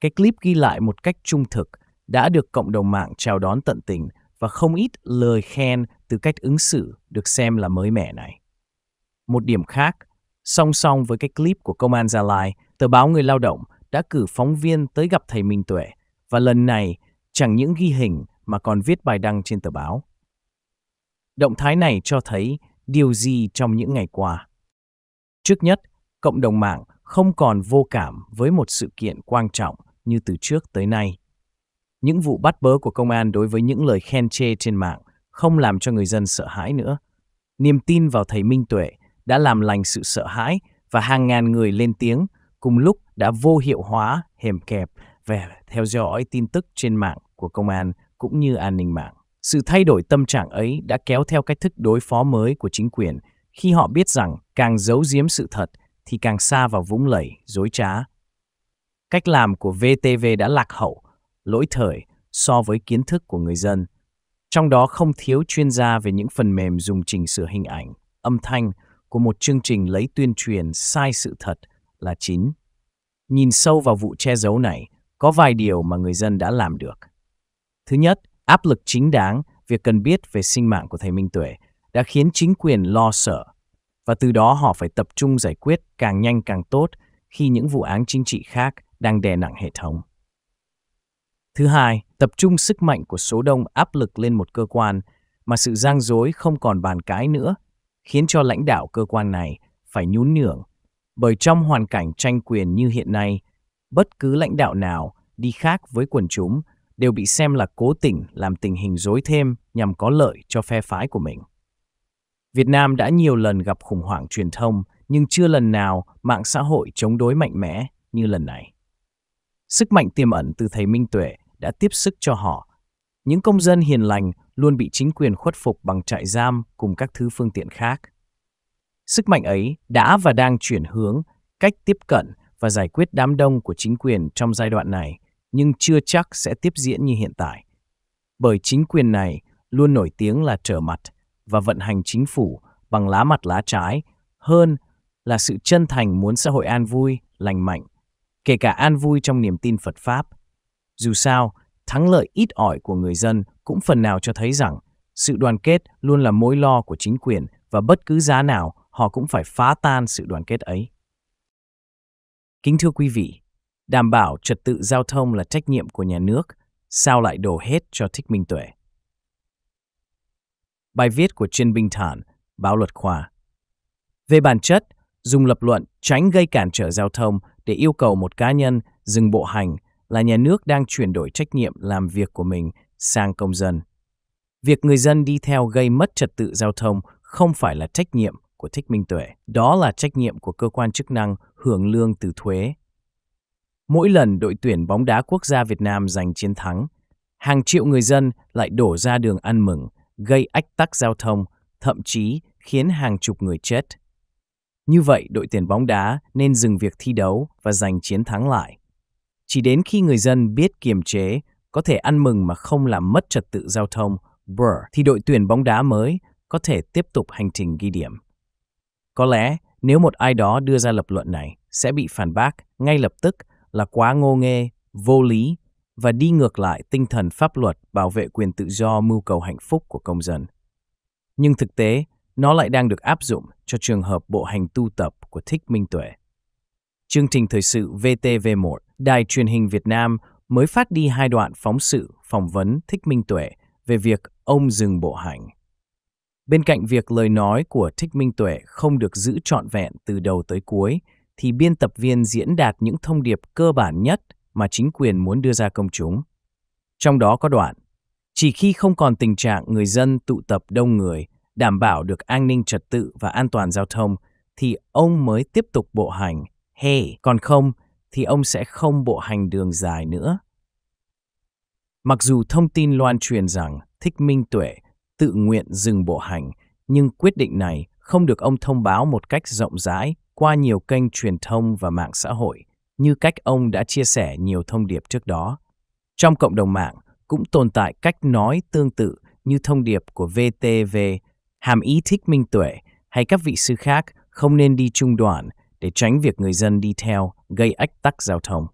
S1: Cái clip ghi lại một cách trung thực đã được cộng đồng mạng chào đón tận tình và không ít lời khen từ cách ứng xử được xem là mới mẻ này. Một điểm khác, song song với cái clip của Công an Gia Lai, tờ báo Người Lao động đã cử phóng viên tới gặp thầy Minh Tuệ và lần này chẳng những ghi hình mà còn viết bài đăng trên tờ báo. Động thái này cho thấy điều gì trong những ngày qua. Trước nhất, cộng đồng mạng không còn vô cảm với một sự kiện quan trọng như từ trước tới nay. Những vụ bắt bớ của công an đối với những lời khen chê trên mạng không làm cho người dân sợ hãi nữa. Niềm tin vào thầy Minh Tuệ đã làm lành sự sợ hãi và hàng ngàn người lên tiếng cùng lúc đã vô hiệu hóa hềm kẹp về theo dõi tin tức trên mạng của công an cũng như an ninh mạng. Sự thay đổi tâm trạng ấy đã kéo theo cách thức đối phó mới của chính quyền khi họ biết rằng càng giấu giếm sự thật thì càng xa vào vũng lầy, dối trá. Cách làm của VTV đã lạc hậu, lỗi thời so với kiến thức của người dân. Trong đó không thiếu chuyên gia về những phần mềm dùng chỉnh sửa hình ảnh, âm thanh của một chương trình lấy tuyên truyền sai sự thật là chính. Nhìn sâu vào vụ che giấu này, có vài điều mà người dân đã làm được. Thứ nhất, áp lực chính đáng việc cần biết về sinh mạng của thầy Minh Tuệ – đã khiến chính quyền lo sợ và từ đó họ phải tập trung giải quyết càng nhanh càng tốt khi những vụ án chính trị khác đang đè nặng hệ thống. Thứ hai, tập trung sức mạnh của số đông áp lực lên một cơ quan mà sự giang dối không còn bàn cãi nữa, khiến cho lãnh đạo cơ quan này phải nhún nhường. Bởi trong hoàn cảnh tranh quyền như hiện nay, bất cứ lãnh đạo nào đi khác với quần chúng đều bị xem là cố tình làm tình hình dối thêm nhằm có lợi cho phe phái của mình. Việt Nam đã nhiều lần gặp khủng hoảng truyền thông, nhưng chưa lần nào mạng xã hội chống đối mạnh mẽ như lần này. Sức mạnh tiềm ẩn từ thầy Minh Tuệ đã tiếp sức cho họ. Những công dân hiền lành luôn bị chính quyền khuất phục bằng trại giam cùng các thứ phương tiện khác. Sức mạnh ấy đã và đang chuyển hướng, cách tiếp cận và giải quyết đám đông của chính quyền trong giai đoạn này, nhưng chưa chắc sẽ tiếp diễn như hiện tại. Bởi chính quyền này luôn nổi tiếng là trở mặt và vận hành chính phủ bằng lá mặt lá trái hơn là sự chân thành muốn xã hội an vui, lành mạnh, kể cả an vui trong niềm tin Phật Pháp. Dù sao, thắng lợi ít ỏi của người dân cũng phần nào cho thấy rằng sự đoàn kết luôn là mối lo của chính quyền và bất cứ giá nào họ cũng phải phá tan sự đoàn kết ấy. Kính thưa quý vị, đảm bảo trật tự giao thông là trách nhiệm của nhà nước, sao lại đổ hết cho thích minh tuệ? Bài viết của Trinh Bình Thản, báo luật khoa. Về bản chất, dùng lập luận tránh gây cản trở giao thông để yêu cầu một cá nhân dừng bộ hành là nhà nước đang chuyển đổi trách nhiệm làm việc của mình sang công dân. Việc người dân đi theo gây mất trật tự giao thông không phải là trách nhiệm của Thích Minh Tuệ, đó là trách nhiệm của cơ quan chức năng hưởng lương từ thuế. Mỗi lần đội tuyển bóng đá quốc gia Việt Nam giành chiến thắng, hàng triệu người dân lại đổ ra đường ăn mừng gây ách tắc giao thông, thậm chí khiến hàng chục người chết. Như vậy, đội tuyển bóng đá nên dừng việc thi đấu và giành chiến thắng lại. Chỉ đến khi người dân biết kiềm chế, có thể ăn mừng mà không làm mất trật tự giao thông, brr, thì đội tuyển bóng đá mới có thể tiếp tục hành trình ghi điểm. Có lẽ, nếu một ai đó đưa ra lập luận này, sẽ bị phản bác ngay lập tức là quá ngô nghê, vô lý và đi ngược lại tinh thần pháp luật bảo vệ quyền tự do mưu cầu hạnh phúc của công dân. Nhưng thực tế, nó lại đang được áp dụng cho trường hợp bộ hành tu tập của Thích Minh Tuệ. Chương trình thời sự VTV1, Đài truyền hình Việt Nam mới phát đi hai đoạn phóng sự phỏng vấn Thích Minh Tuệ về việc ông dừng bộ hành. Bên cạnh việc lời nói của Thích Minh Tuệ không được giữ trọn vẹn từ đầu tới cuối, thì biên tập viên diễn đạt những thông điệp cơ bản nhất – mà chính quyền muốn đưa ra công chúng. Trong đó có đoạn, chỉ khi không còn tình trạng người dân tụ tập đông người, đảm bảo được an ninh trật tự và an toàn giao thông, thì ông mới tiếp tục bộ hành. Hey, còn không thì ông sẽ không bộ hành đường dài nữa. Mặc dù thông tin loan truyền rằng Thích Minh Tuệ tự nguyện dừng bộ hành, nhưng quyết định này không được ông thông báo một cách rộng rãi qua nhiều kênh truyền thông và mạng xã hội như cách ông đã chia sẻ nhiều thông điệp trước đó. Trong cộng đồng mạng cũng tồn tại cách nói tương tự như thông điệp của VTV, hàm ý thích minh tuệ hay các vị sư khác không nên đi trung đoạn để tránh việc người dân đi theo gây ách tắc giao thông.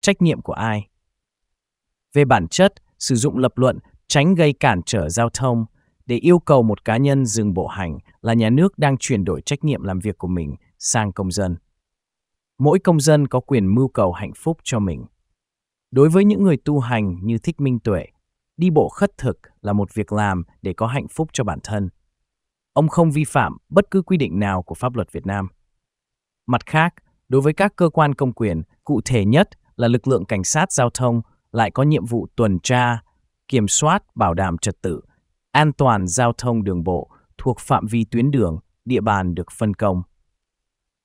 S1: Trách nhiệm của ai? Về bản chất, sử dụng lập luận tránh gây cản trở giao thông để yêu cầu một cá nhân dừng bộ hành là nhà nước đang chuyển đổi trách nhiệm làm việc của mình sang công dân mỗi công dân có quyền mưu cầu hạnh phúc cho mình. Đối với những người tu hành như thích minh tuệ, đi bộ khất thực là một việc làm để có hạnh phúc cho bản thân. Ông không vi phạm bất cứ quy định nào của pháp luật Việt Nam. Mặt khác, đối với các cơ quan công quyền, cụ thể nhất là lực lượng cảnh sát giao thông lại có nhiệm vụ tuần tra, kiểm soát, bảo đảm trật tự, an toàn giao thông đường bộ thuộc phạm vi tuyến đường, địa bàn được phân công.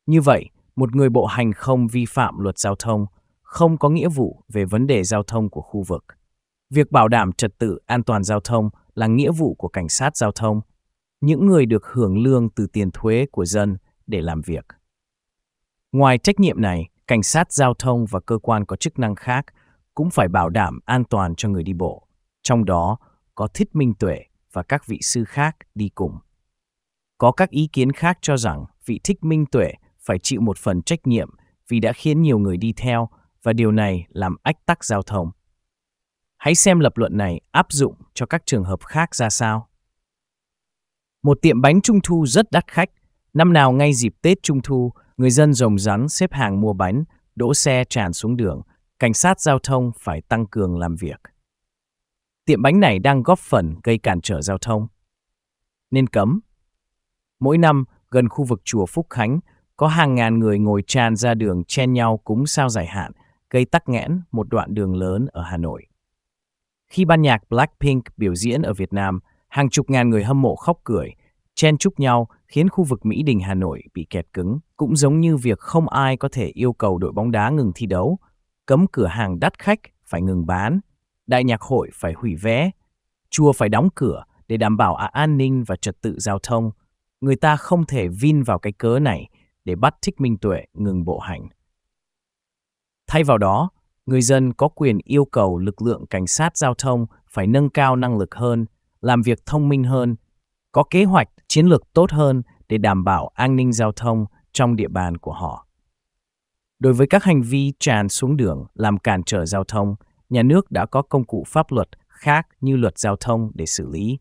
S1: Như vậy, một người bộ hành không vi phạm luật giao thông không có nghĩa vụ về vấn đề giao thông của khu vực. Việc bảo đảm trật tự an toàn giao thông là nghĩa vụ của cảnh sát giao thông, những người được hưởng lương từ tiền thuế của dân để làm việc. Ngoài trách nhiệm này, cảnh sát giao thông và cơ quan có chức năng khác cũng phải bảo đảm an toàn cho người đi bộ, trong đó có Thích Minh Tuệ và các vị sư khác đi cùng. Có các ý kiến khác cho rằng vị Thích Minh Tuệ – phải chịu một phần trách nhiệm vì đã khiến nhiều người đi theo và điều này làm ách tắc giao thông. Hãy xem lập luận này áp dụng cho các trường hợp khác ra sao. Một tiệm bánh trung thu rất đắt khách. Năm nào ngay dịp Tết trung thu, người dân rồng rắn xếp hàng mua bánh, đỗ xe tràn xuống đường. Cảnh sát giao thông phải tăng cường làm việc. Tiệm bánh này đang góp phần gây cản trở giao thông. Nên cấm. Mỗi năm, gần khu vực chùa Phúc Khánh, có hàng ngàn người ngồi tràn ra đường chen nhau cúng sao giải hạn, gây tắc nghẽn một đoạn đường lớn ở Hà Nội. Khi ban nhạc Blackpink biểu diễn ở Việt Nam, hàng chục ngàn người hâm mộ khóc cười, chen chúc nhau khiến khu vực Mỹ Đình Hà Nội bị kẹt cứng, cũng giống như việc không ai có thể yêu cầu đội bóng đá ngừng thi đấu, cấm cửa hàng đắt khách phải ngừng bán, đại nhạc hội phải hủy vé, chùa phải đóng cửa để đảm bảo an ninh và trật tự giao thông. Người ta không thể vin vào cái cớ này để bắt thích minh tuệ ngừng bộ hành. Thay vào đó, người dân có quyền yêu cầu lực lượng cảnh sát giao thông phải nâng cao năng lực hơn, làm việc thông minh hơn, có kế hoạch, chiến lược tốt hơn để đảm bảo an ninh giao thông trong địa bàn của họ. Đối với các hành vi tràn xuống đường làm cản trở giao thông, nhà nước đã có công cụ pháp luật khác như luật giao thông để xử lý.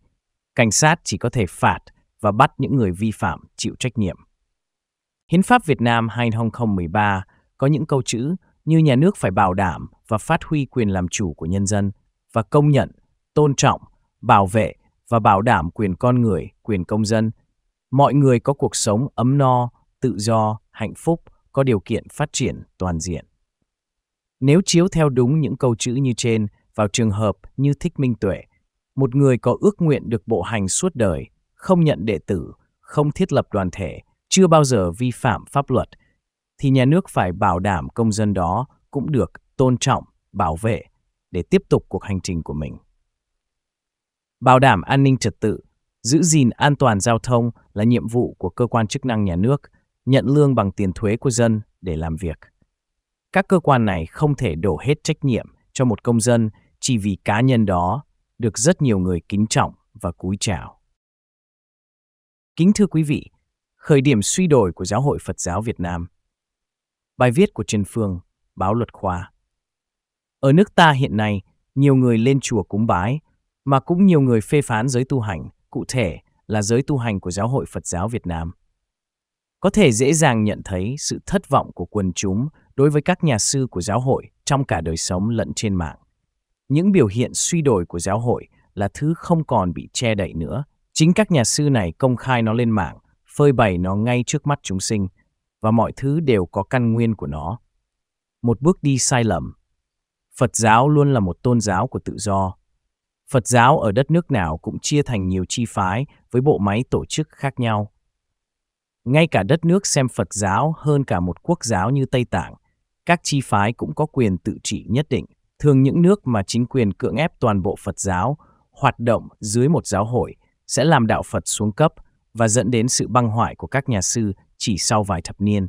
S1: Cảnh sát chỉ có thể phạt và bắt những người vi phạm chịu trách nhiệm. Hiến pháp Việt Nam 2013 có những câu chữ như nhà nước phải bảo đảm và phát huy quyền làm chủ của nhân dân và công nhận, tôn trọng, bảo vệ và bảo đảm quyền con người, quyền công dân. Mọi người có cuộc sống ấm no, tự do, hạnh phúc, có điều kiện phát triển toàn diện. Nếu chiếu theo đúng những câu chữ như trên vào trường hợp như thích minh tuệ, một người có ước nguyện được bộ hành suốt đời, không nhận đệ tử, không thiết lập đoàn thể, chưa bao giờ vi phạm pháp luật, thì nhà nước phải bảo đảm công dân đó cũng được tôn trọng, bảo vệ để tiếp tục cuộc hành trình của mình. Bảo đảm an ninh trật tự, giữ gìn an toàn giao thông là nhiệm vụ của cơ quan chức năng nhà nước, nhận lương bằng tiền thuế của dân để làm việc. Các cơ quan này không thể đổ hết trách nhiệm cho một công dân chỉ vì cá nhân đó được rất nhiều người kính trọng và cúi chào. Kính thưa quý vị, khởi điểm suy đổi của Giáo hội Phật giáo Việt Nam. Bài viết của Trần Phương, báo luật khoa. Ở nước ta hiện nay, nhiều người lên chùa cúng bái, mà cũng nhiều người phê phán giới tu hành, cụ thể là giới tu hành của Giáo hội Phật giáo Việt Nam. Có thể dễ dàng nhận thấy sự thất vọng của quần chúng đối với các nhà sư của giáo hội trong cả đời sống lẫn trên mạng. Những biểu hiện suy đổi của giáo hội là thứ không còn bị che đậy nữa. Chính các nhà sư này công khai nó lên mạng phơi bày nó ngay trước mắt chúng sinh, và mọi thứ đều có căn nguyên của nó. Một bước đi sai lầm. Phật giáo luôn là một tôn giáo của tự do. Phật giáo ở đất nước nào cũng chia thành nhiều chi phái với bộ máy tổ chức khác nhau. Ngay cả đất nước xem Phật giáo hơn cả một quốc giáo như Tây Tạng, các chi phái cũng có quyền tự trị nhất định. Thường những nước mà chính quyền cưỡng ép toàn bộ Phật giáo hoạt động dưới một giáo hội sẽ làm đạo Phật xuống cấp – và dẫn đến sự băng hoại của các nhà sư chỉ sau vài thập niên.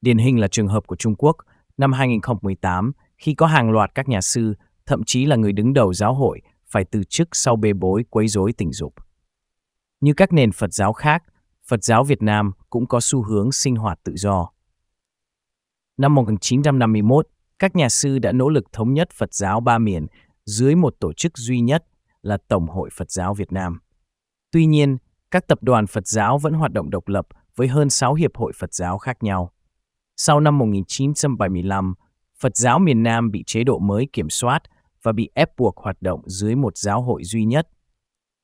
S1: Điển hình là trường hợp của Trung Quốc năm 2018 khi có hàng loạt các nhà sư, thậm chí là người đứng đầu giáo hội phải từ chức sau bê bối quấy rối tình dục. Như các nền Phật giáo khác, Phật giáo Việt Nam cũng có xu hướng sinh hoạt tự do. Năm 1951, các nhà sư đã nỗ lực thống nhất Phật giáo ba miền dưới một tổ chức duy nhất là Tổng hội Phật giáo Việt Nam. Tuy nhiên, các tập đoàn Phật giáo vẫn hoạt động độc lập với hơn 6 hiệp hội Phật giáo khác nhau. Sau năm 1975, Phật giáo miền Nam bị chế độ mới kiểm soát và bị ép buộc hoạt động dưới một giáo hội duy nhất.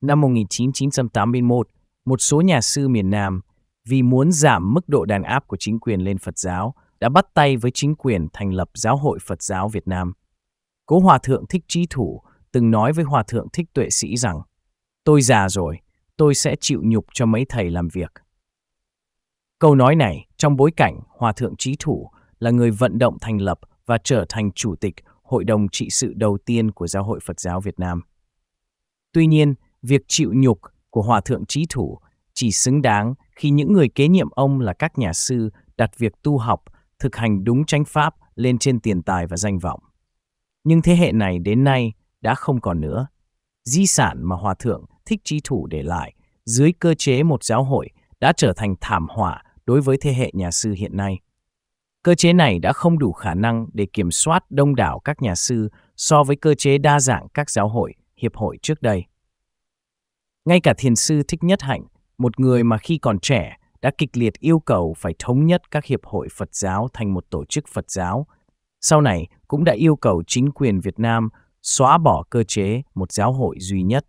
S1: Năm 1981, một số nhà sư miền Nam vì muốn giảm mức độ đàn áp của chính quyền lên Phật giáo đã bắt tay với chính quyền thành lập Giáo hội Phật giáo Việt Nam. Cố Hòa Thượng Thích Trí Thủ từng nói với Hòa Thượng Thích Tuệ Sĩ rằng Tôi già rồi, tôi sẽ chịu nhục cho mấy thầy làm việc. Câu nói này trong bối cảnh Hòa Thượng Trí Thủ là người vận động thành lập và trở thành chủ tịch Hội đồng trị sự đầu tiên của Giáo hội Phật giáo Việt Nam. Tuy nhiên, việc chịu nhục của Hòa Thượng Trí Thủ chỉ xứng đáng khi những người kế nhiệm ông là các nhà sư đặt việc tu học, thực hành đúng chánh pháp lên trên tiền tài và danh vọng. Nhưng thế hệ này đến nay đã không còn nữa. Di sản mà Hòa Thượng thích trí thủ để lại dưới cơ chế một giáo hội đã trở thành thảm họa đối với thế hệ nhà sư hiện nay. Cơ chế này đã không đủ khả năng để kiểm soát đông đảo các nhà sư so với cơ chế đa dạng các giáo hội, hiệp hội trước đây. Ngay cả thiền sư Thích Nhất Hạnh, một người mà khi còn trẻ đã kịch liệt yêu cầu phải thống nhất các hiệp hội Phật giáo thành một tổ chức Phật giáo, sau này cũng đã yêu cầu chính quyền Việt Nam xóa bỏ cơ chế một giáo hội duy nhất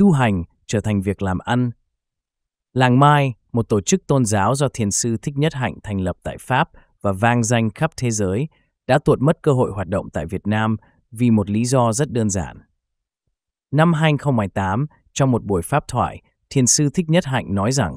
S1: tu hành trở thành việc làm ăn. Làng Mai, một tổ chức tôn giáo do thiền sư Thích Nhất Hạnh thành lập tại Pháp và vang danh khắp thế giới, đã tuột mất cơ hội hoạt động tại Việt Nam vì một lý do rất đơn giản. Năm 2018, trong một buổi pháp thoại, Thiền sư Thích Nhất Hạnh nói rằng,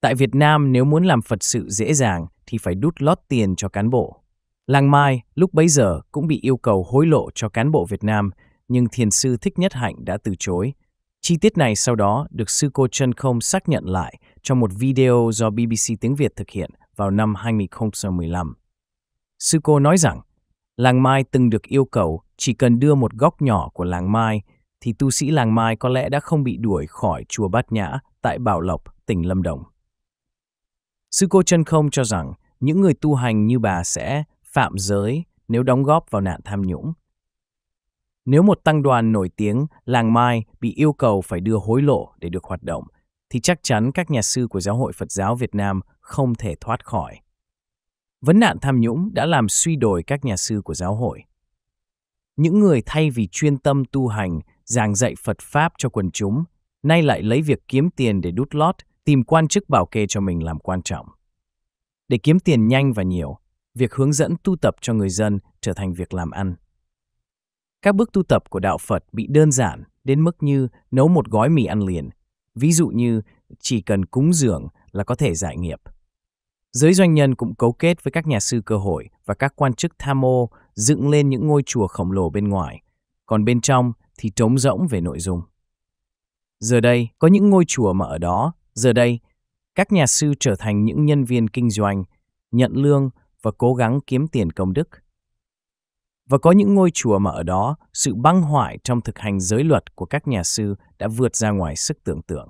S1: tại Việt Nam nếu muốn làm Phật sự dễ dàng thì phải đút lót tiền cho cán bộ. Làng Mai lúc bấy giờ cũng bị yêu cầu hối lộ cho cán bộ Việt Nam, nhưng Thiền sư Thích Nhất Hạnh đã từ chối – Chi tiết này sau đó được sư cô chân Không xác nhận lại trong một video do BBC tiếng Việt thực hiện vào năm 2015. Sư cô nói rằng, làng Mai từng được yêu cầu chỉ cần đưa một góc nhỏ của làng Mai thì tu sĩ làng Mai có lẽ đã không bị đuổi khỏi chùa Bát Nhã tại Bảo Lộc, tỉnh Lâm Đồng. Sư cô chân Không cho rằng những người tu hành như bà sẽ phạm giới nếu đóng góp vào nạn tham nhũng nếu một tăng đoàn nổi tiếng, làng Mai bị yêu cầu phải đưa hối lộ để được hoạt động, thì chắc chắn các nhà sư của Giáo hội Phật giáo Việt Nam không thể thoát khỏi. Vấn nạn tham nhũng đã làm suy đổi các nhà sư của giáo hội. Những người thay vì chuyên tâm tu hành, giảng dạy Phật Pháp cho quần chúng, nay lại lấy việc kiếm tiền để đút lót, tìm quan chức bảo kê cho mình làm quan trọng. Để kiếm tiền nhanh và nhiều, việc hướng dẫn tu tập cho người dân trở thành việc làm ăn các bước tu tập của đạo Phật bị đơn giản đến mức như nấu một gói mì ăn liền. Ví dụ như chỉ cần cúng dường là có thể giải nghiệp. Giới doanh nhân cũng cấu kết với các nhà sư cơ hội và các quan chức tham ô dựng lên những ngôi chùa khổng lồ bên ngoài, còn bên trong thì trống rỗng về nội dung. Giờ đây, có những ngôi chùa mà ở đó, giờ đây, các nhà sư trở thành những nhân viên kinh doanh, nhận lương và cố gắng kiếm tiền công đức. Và có những ngôi chùa mà ở đó, sự băng hoại trong thực hành giới luật của các nhà sư đã vượt ra ngoài sức tưởng tượng.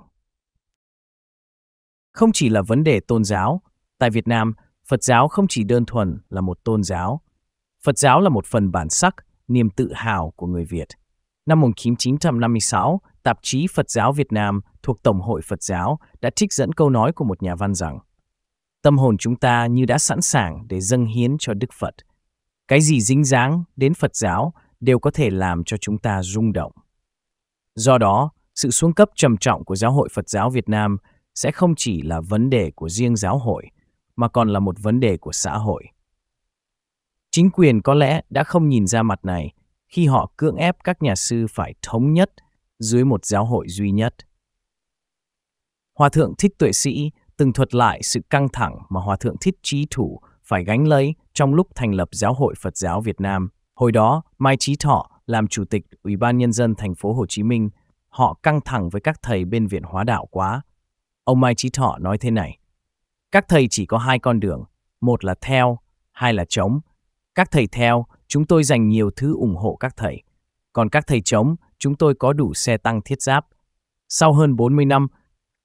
S1: Không chỉ là vấn đề tôn giáo, tại Việt Nam, Phật giáo không chỉ đơn thuần là một tôn giáo. Phật giáo là một phần bản sắc, niềm tự hào của người Việt. Năm 1956, tạp chí Phật giáo Việt Nam thuộc Tổng hội Phật giáo đã trích dẫn câu nói của một nhà văn rằng Tâm hồn chúng ta như đã sẵn sàng để dâng hiến cho Đức Phật. Cái gì dính dáng đến Phật giáo đều có thể làm cho chúng ta rung động. Do đó, sự xuống cấp trầm trọng của giáo hội Phật giáo Việt Nam sẽ không chỉ là vấn đề của riêng giáo hội, mà còn là một vấn đề của xã hội. Chính quyền có lẽ đã không nhìn ra mặt này khi họ cưỡng ép các nhà sư phải thống nhất dưới một giáo hội duy nhất. Hòa thượng Thích Tuệ Sĩ từng thuật lại sự căng thẳng mà Hòa thượng Thích Trí Thủ phải gánh lấy trong lúc thành lập Giáo hội Phật giáo Việt Nam. Hồi đó, Mai Chí Thọ làm chủ tịch Ủy ban nhân dân thành phố Hồ Chí Minh, họ căng thẳng với các thầy bên Viện Hóa đạo quá. Ông Mai Chí Thọ nói thế này: Các thầy chỉ có hai con đường, một là theo, hai là chống. Các thầy theo, chúng tôi dành nhiều thứ ủng hộ các thầy, còn các thầy chống, chúng tôi có đủ xe tăng thiết giáp. Sau hơn 40 năm,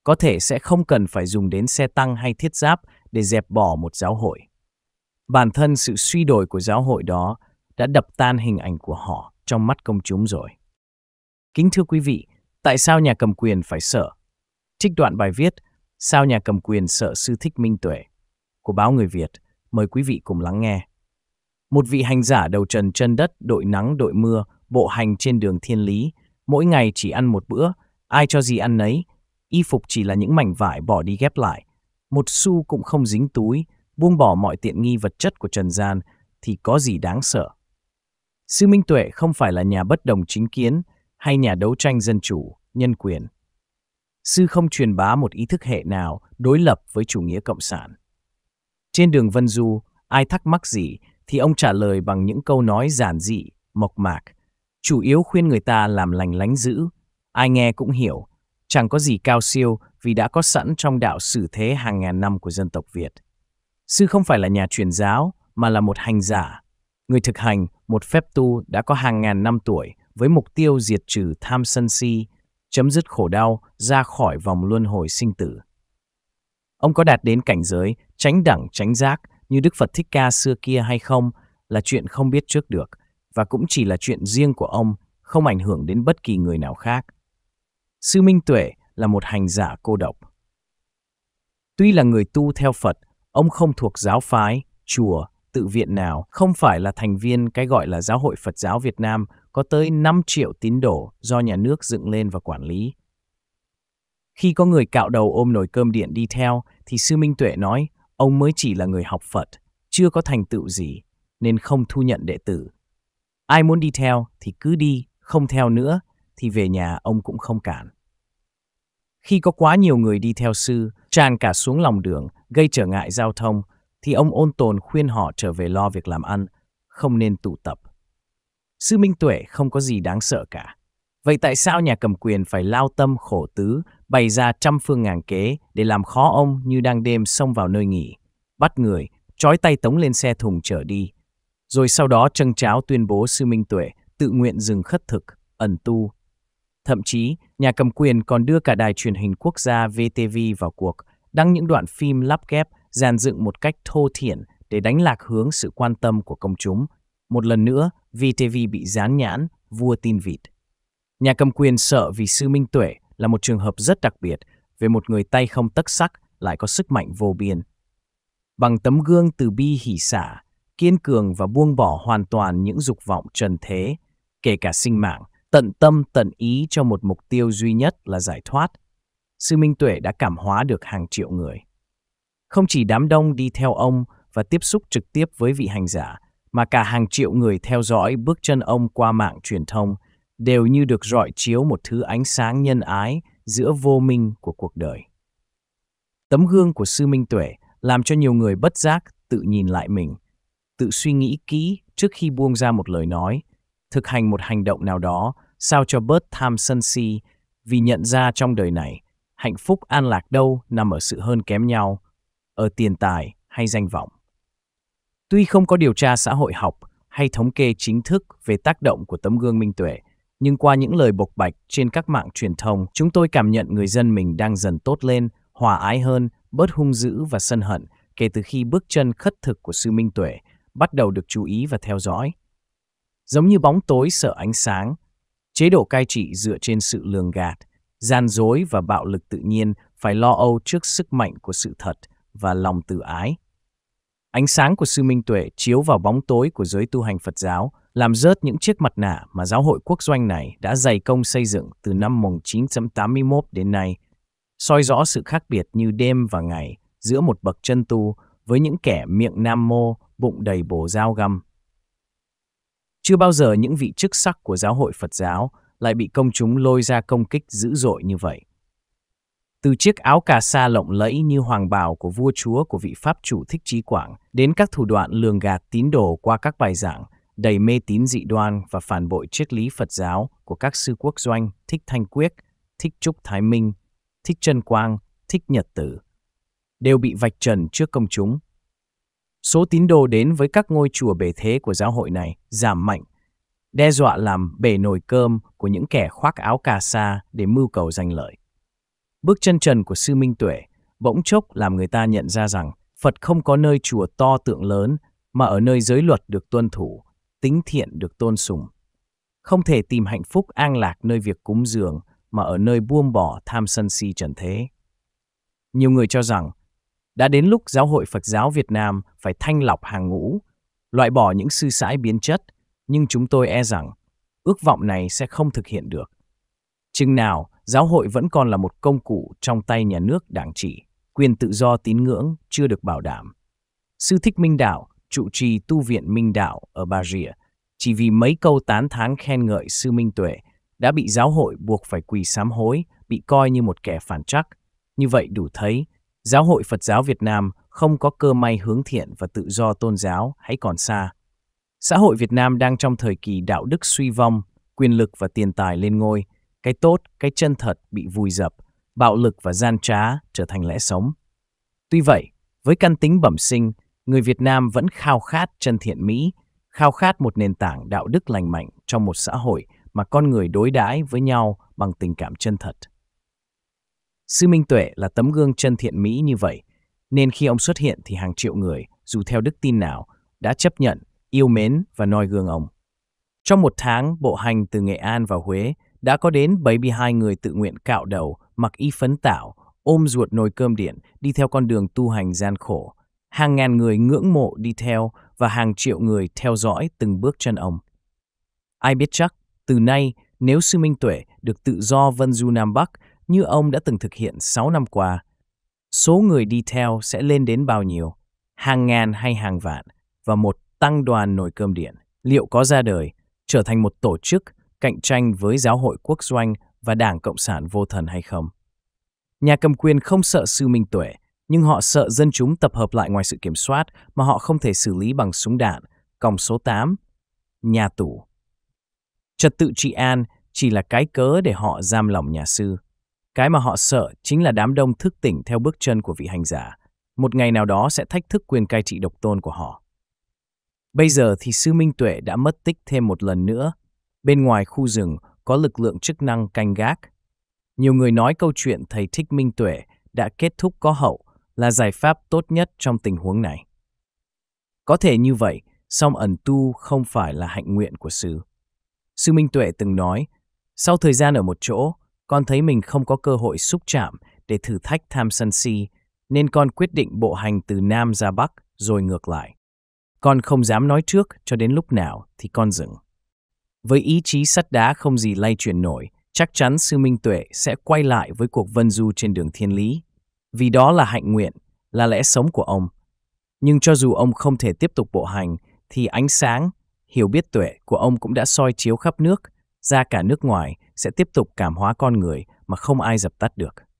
S1: có thể sẽ không cần phải dùng đến xe tăng hay thiết giáp để dẹp bỏ một giáo hội bản thân sự suy đổi của giáo hội đó đã đập tan hình ảnh của họ trong mắt công chúng rồi. Kính thưa quý vị, tại sao nhà cầm quyền phải sợ? Trích đoạn bài viết Sao nhà cầm quyền sợ sư thích minh tuệ của báo Người Việt. Mời quý vị cùng lắng nghe. Một vị hành giả đầu trần chân đất, đội nắng, đội mưa, bộ hành trên đường thiên lý. Mỗi ngày chỉ ăn một bữa, ai cho gì ăn nấy. Y phục chỉ là những mảnh vải bỏ đi ghép lại. Một xu cũng không dính túi, buông bỏ mọi tiện nghi vật chất của trần gian thì có gì đáng sợ. Sư Minh Tuệ không phải là nhà bất đồng chính kiến hay nhà đấu tranh dân chủ, nhân quyền. Sư không truyền bá một ý thức hệ nào đối lập với chủ nghĩa cộng sản. Trên đường Vân Du, ai thắc mắc gì thì ông trả lời bằng những câu nói giản dị, mộc mạc, chủ yếu khuyên người ta làm lành lánh dữ, ai nghe cũng hiểu, chẳng có gì cao siêu vì đã có sẵn trong đạo sử thế hàng ngàn năm của dân tộc Việt. Sư không phải là nhà truyền giáo, mà là một hành giả. Người thực hành, một phép tu đã có hàng ngàn năm tuổi với mục tiêu diệt trừ tham sân si, chấm dứt khổ đau, ra khỏi vòng luân hồi sinh tử. Ông có đạt đến cảnh giới tránh đẳng tránh giác như Đức Phật Thích Ca xưa kia hay không là chuyện không biết trước được và cũng chỉ là chuyện riêng của ông, không ảnh hưởng đến bất kỳ người nào khác. Sư Minh Tuệ là một hành giả cô độc. Tuy là người tu theo Phật, Ông không thuộc giáo phái, chùa, tự viện nào, không phải là thành viên cái gọi là Giáo hội Phật giáo Việt Nam có tới 5 triệu tín đồ do nhà nước dựng lên và quản lý. Khi có người cạo đầu ôm nồi cơm điện đi theo, thì Sư Minh Tuệ nói ông mới chỉ là người học Phật, chưa có thành tựu gì, nên không thu nhận đệ tử. Ai muốn đi theo thì cứ đi, không theo nữa thì về nhà ông cũng không cản. Khi có quá nhiều người đi theo sư, tràn cả xuống lòng đường, gây trở ngại giao thông, thì ông ôn tồn khuyên họ trở về lo việc làm ăn, không nên tụ tập. Sư Minh Tuệ không có gì đáng sợ cả. Vậy tại sao nhà cầm quyền phải lao tâm khổ tứ, bày ra trăm phương ngàn kế để làm khó ông như đang đêm xông vào nơi nghỉ, bắt người, trói tay tống lên xe thùng chở đi. Rồi sau đó trân cháo tuyên bố sư Minh Tuệ tự nguyện dừng khất thực, ẩn tu. Thậm chí, nhà cầm quyền còn đưa cả đài truyền hình quốc gia VTV vào cuộc, đăng những đoạn phim lắp ghép, dàn dựng một cách thô thiển để đánh lạc hướng sự quan tâm của công chúng. Một lần nữa, VTV bị dán nhãn, vua tin vịt. Nhà cầm quyền sợ vì Sư Minh Tuệ là một trường hợp rất đặc biệt về một người tay không tất sắc lại có sức mạnh vô biên. Bằng tấm gương từ bi hỷ xả, kiên cường và buông bỏ hoàn toàn những dục vọng trần thế, kể cả sinh mạng, tận tâm tận ý cho một mục tiêu duy nhất là giải thoát, Sư Minh Tuệ đã cảm hóa được hàng triệu người. Không chỉ đám đông đi theo ông và tiếp xúc trực tiếp với vị hành giả, mà cả hàng triệu người theo dõi bước chân ông qua mạng truyền thông đều như được rọi chiếu một thứ ánh sáng nhân ái giữa vô minh của cuộc đời. Tấm gương của Sư Minh Tuệ làm cho nhiều người bất giác tự nhìn lại mình, tự suy nghĩ kỹ trước khi buông ra một lời nói thực hành một hành động nào đó sao cho bớt tham sân si vì nhận ra trong đời này hạnh phúc an lạc đâu nằm ở sự hơn kém nhau ở tiền tài hay danh vọng tuy không có điều tra xã hội học hay thống kê chính thức về tác động của tấm gương minh tuệ nhưng qua những lời bộc bạch trên các mạng truyền thông chúng tôi cảm nhận người dân mình đang dần tốt lên hòa ái hơn bớt hung dữ và sân hận kể từ khi bước chân khất thực của sư minh tuệ bắt đầu được chú ý và theo dõi giống như bóng tối sợ ánh sáng. Chế độ cai trị dựa trên sự lường gạt, gian dối và bạo lực tự nhiên phải lo âu trước sức mạnh của sự thật và lòng từ ái. Ánh sáng của sư minh tuệ chiếu vào bóng tối của giới tu hành Phật giáo, làm rớt những chiếc mặt nạ mà giáo hội quốc doanh này đã dày công xây dựng từ năm 1981 đến nay, soi rõ sự khác biệt như đêm và ngày giữa một bậc chân tu với những kẻ miệng nam mô, bụng đầy bổ dao găm. Chưa bao giờ những vị chức sắc của giáo hội Phật giáo lại bị công chúng lôi ra công kích dữ dội như vậy. Từ chiếc áo cà sa lộng lẫy như hoàng bào của vua chúa của vị Pháp chủ Thích Trí Quảng đến các thủ đoạn lường gạt tín đồ qua các bài giảng đầy mê tín dị đoan và phản bội triết lý Phật giáo của các sư quốc doanh Thích Thanh Quyết, Thích Trúc Thái Minh, Thích Trân Quang, Thích Nhật Tử, đều bị vạch trần trước công chúng số tín đồ đến với các ngôi chùa bề thế của giáo hội này giảm mạnh, đe dọa làm bể nồi cơm của những kẻ khoác áo cà sa để mưu cầu danh lợi. Bước chân trần của sư Minh Tuệ bỗng chốc làm người ta nhận ra rằng Phật không có nơi chùa to tượng lớn mà ở nơi giới luật được tuân thủ, tính thiện được tôn sùng. Không thể tìm hạnh phúc an lạc nơi việc cúng dường mà ở nơi buông bỏ tham sân si trần thế. Nhiều người cho rằng đã đến lúc giáo hội Phật giáo Việt Nam phải thanh lọc hàng ngũ, loại bỏ những sư sãi biến chất, nhưng chúng tôi e rằng ước vọng này sẽ không thực hiện được. Chừng nào, giáo hội vẫn còn là một công cụ trong tay nhà nước đảng trị, quyền tự do tín ngưỡng chưa được bảo đảm. Sư Thích Minh Đạo, trụ trì tu viện Minh Đạo ở Bà Rịa, chỉ vì mấy câu tán thán khen ngợi sư Minh Tuệ đã bị giáo hội buộc phải quỳ sám hối, bị coi như một kẻ phản trắc. Như vậy đủ thấy Giáo hội Phật giáo Việt Nam không có cơ may hướng thiện và tự do tôn giáo hãy còn xa. Xã hội Việt Nam đang trong thời kỳ đạo đức suy vong, quyền lực và tiền tài lên ngôi, cái tốt, cái chân thật bị vùi dập, bạo lực và gian trá trở thành lẽ sống. Tuy vậy, với căn tính bẩm sinh, người Việt Nam vẫn khao khát chân thiện mỹ, khao khát một nền tảng đạo đức lành mạnh trong một xã hội mà con người đối đãi với nhau bằng tình cảm chân thật. Sư Minh Tuệ là tấm gương chân thiện mỹ như vậy, nên khi ông xuất hiện thì hàng triệu người, dù theo đức tin nào, đã chấp nhận, yêu mến và noi gương ông. Trong một tháng, bộ hành từ Nghệ An vào Huế đã có đến 72 người tự nguyện cạo đầu, mặc y phấn tảo, ôm ruột nồi cơm điện, đi theo con đường tu hành gian khổ. Hàng ngàn người ngưỡng mộ đi theo và hàng triệu người theo dõi từng bước chân ông. Ai biết chắc, từ nay, nếu Sư Minh Tuệ được tự do vân du Nam Bắc như ông đã từng thực hiện 6 năm qua, số người đi theo sẽ lên đến bao nhiêu, hàng ngàn hay hàng vạn, và một tăng đoàn nồi cơm điện liệu có ra đời, trở thành một tổ chức cạnh tranh với giáo hội quốc doanh và Đảng Cộng sản vô thần hay không. Nhà cầm quyền không sợ sư minh tuệ, nhưng họ sợ dân chúng tập hợp lại ngoài sự kiểm soát mà họ không thể xử lý bằng súng đạn, còng số 8, nhà tù. Trật tự trị an chỉ là cái cớ để họ giam lỏng nhà sư. Cái mà họ sợ chính là đám đông thức tỉnh theo bước chân của vị hành giả, một ngày nào đó sẽ thách thức quyền cai trị độc tôn của họ. Bây giờ thì sư Minh Tuệ đã mất tích thêm một lần nữa. Bên ngoài khu rừng có lực lượng chức năng canh gác. Nhiều người nói câu chuyện thầy Thích Minh Tuệ đã kết thúc có hậu là giải pháp tốt nhất trong tình huống này. Có thể như vậy, song ẩn tu không phải là hạnh nguyện của sư. Sư Minh Tuệ từng nói, sau thời gian ở một chỗ, con thấy mình không có cơ hội xúc chạm để thử thách tham sân si, nên con quyết định bộ hành từ Nam ra Bắc rồi ngược lại. Con không dám nói trước cho đến lúc nào thì con dừng. Với ý chí sắt đá không gì lay chuyển nổi, chắc chắn Sư Minh Tuệ sẽ quay lại với cuộc vân du trên đường thiên lý. Vì đó là hạnh nguyện, là lẽ sống của ông. Nhưng cho dù ông không thể tiếp tục bộ hành, thì ánh sáng, hiểu biết tuệ của ông cũng đã soi chiếu khắp nước, ra cả nước ngoài sẽ tiếp tục cảm hóa con người mà không ai dập tắt được.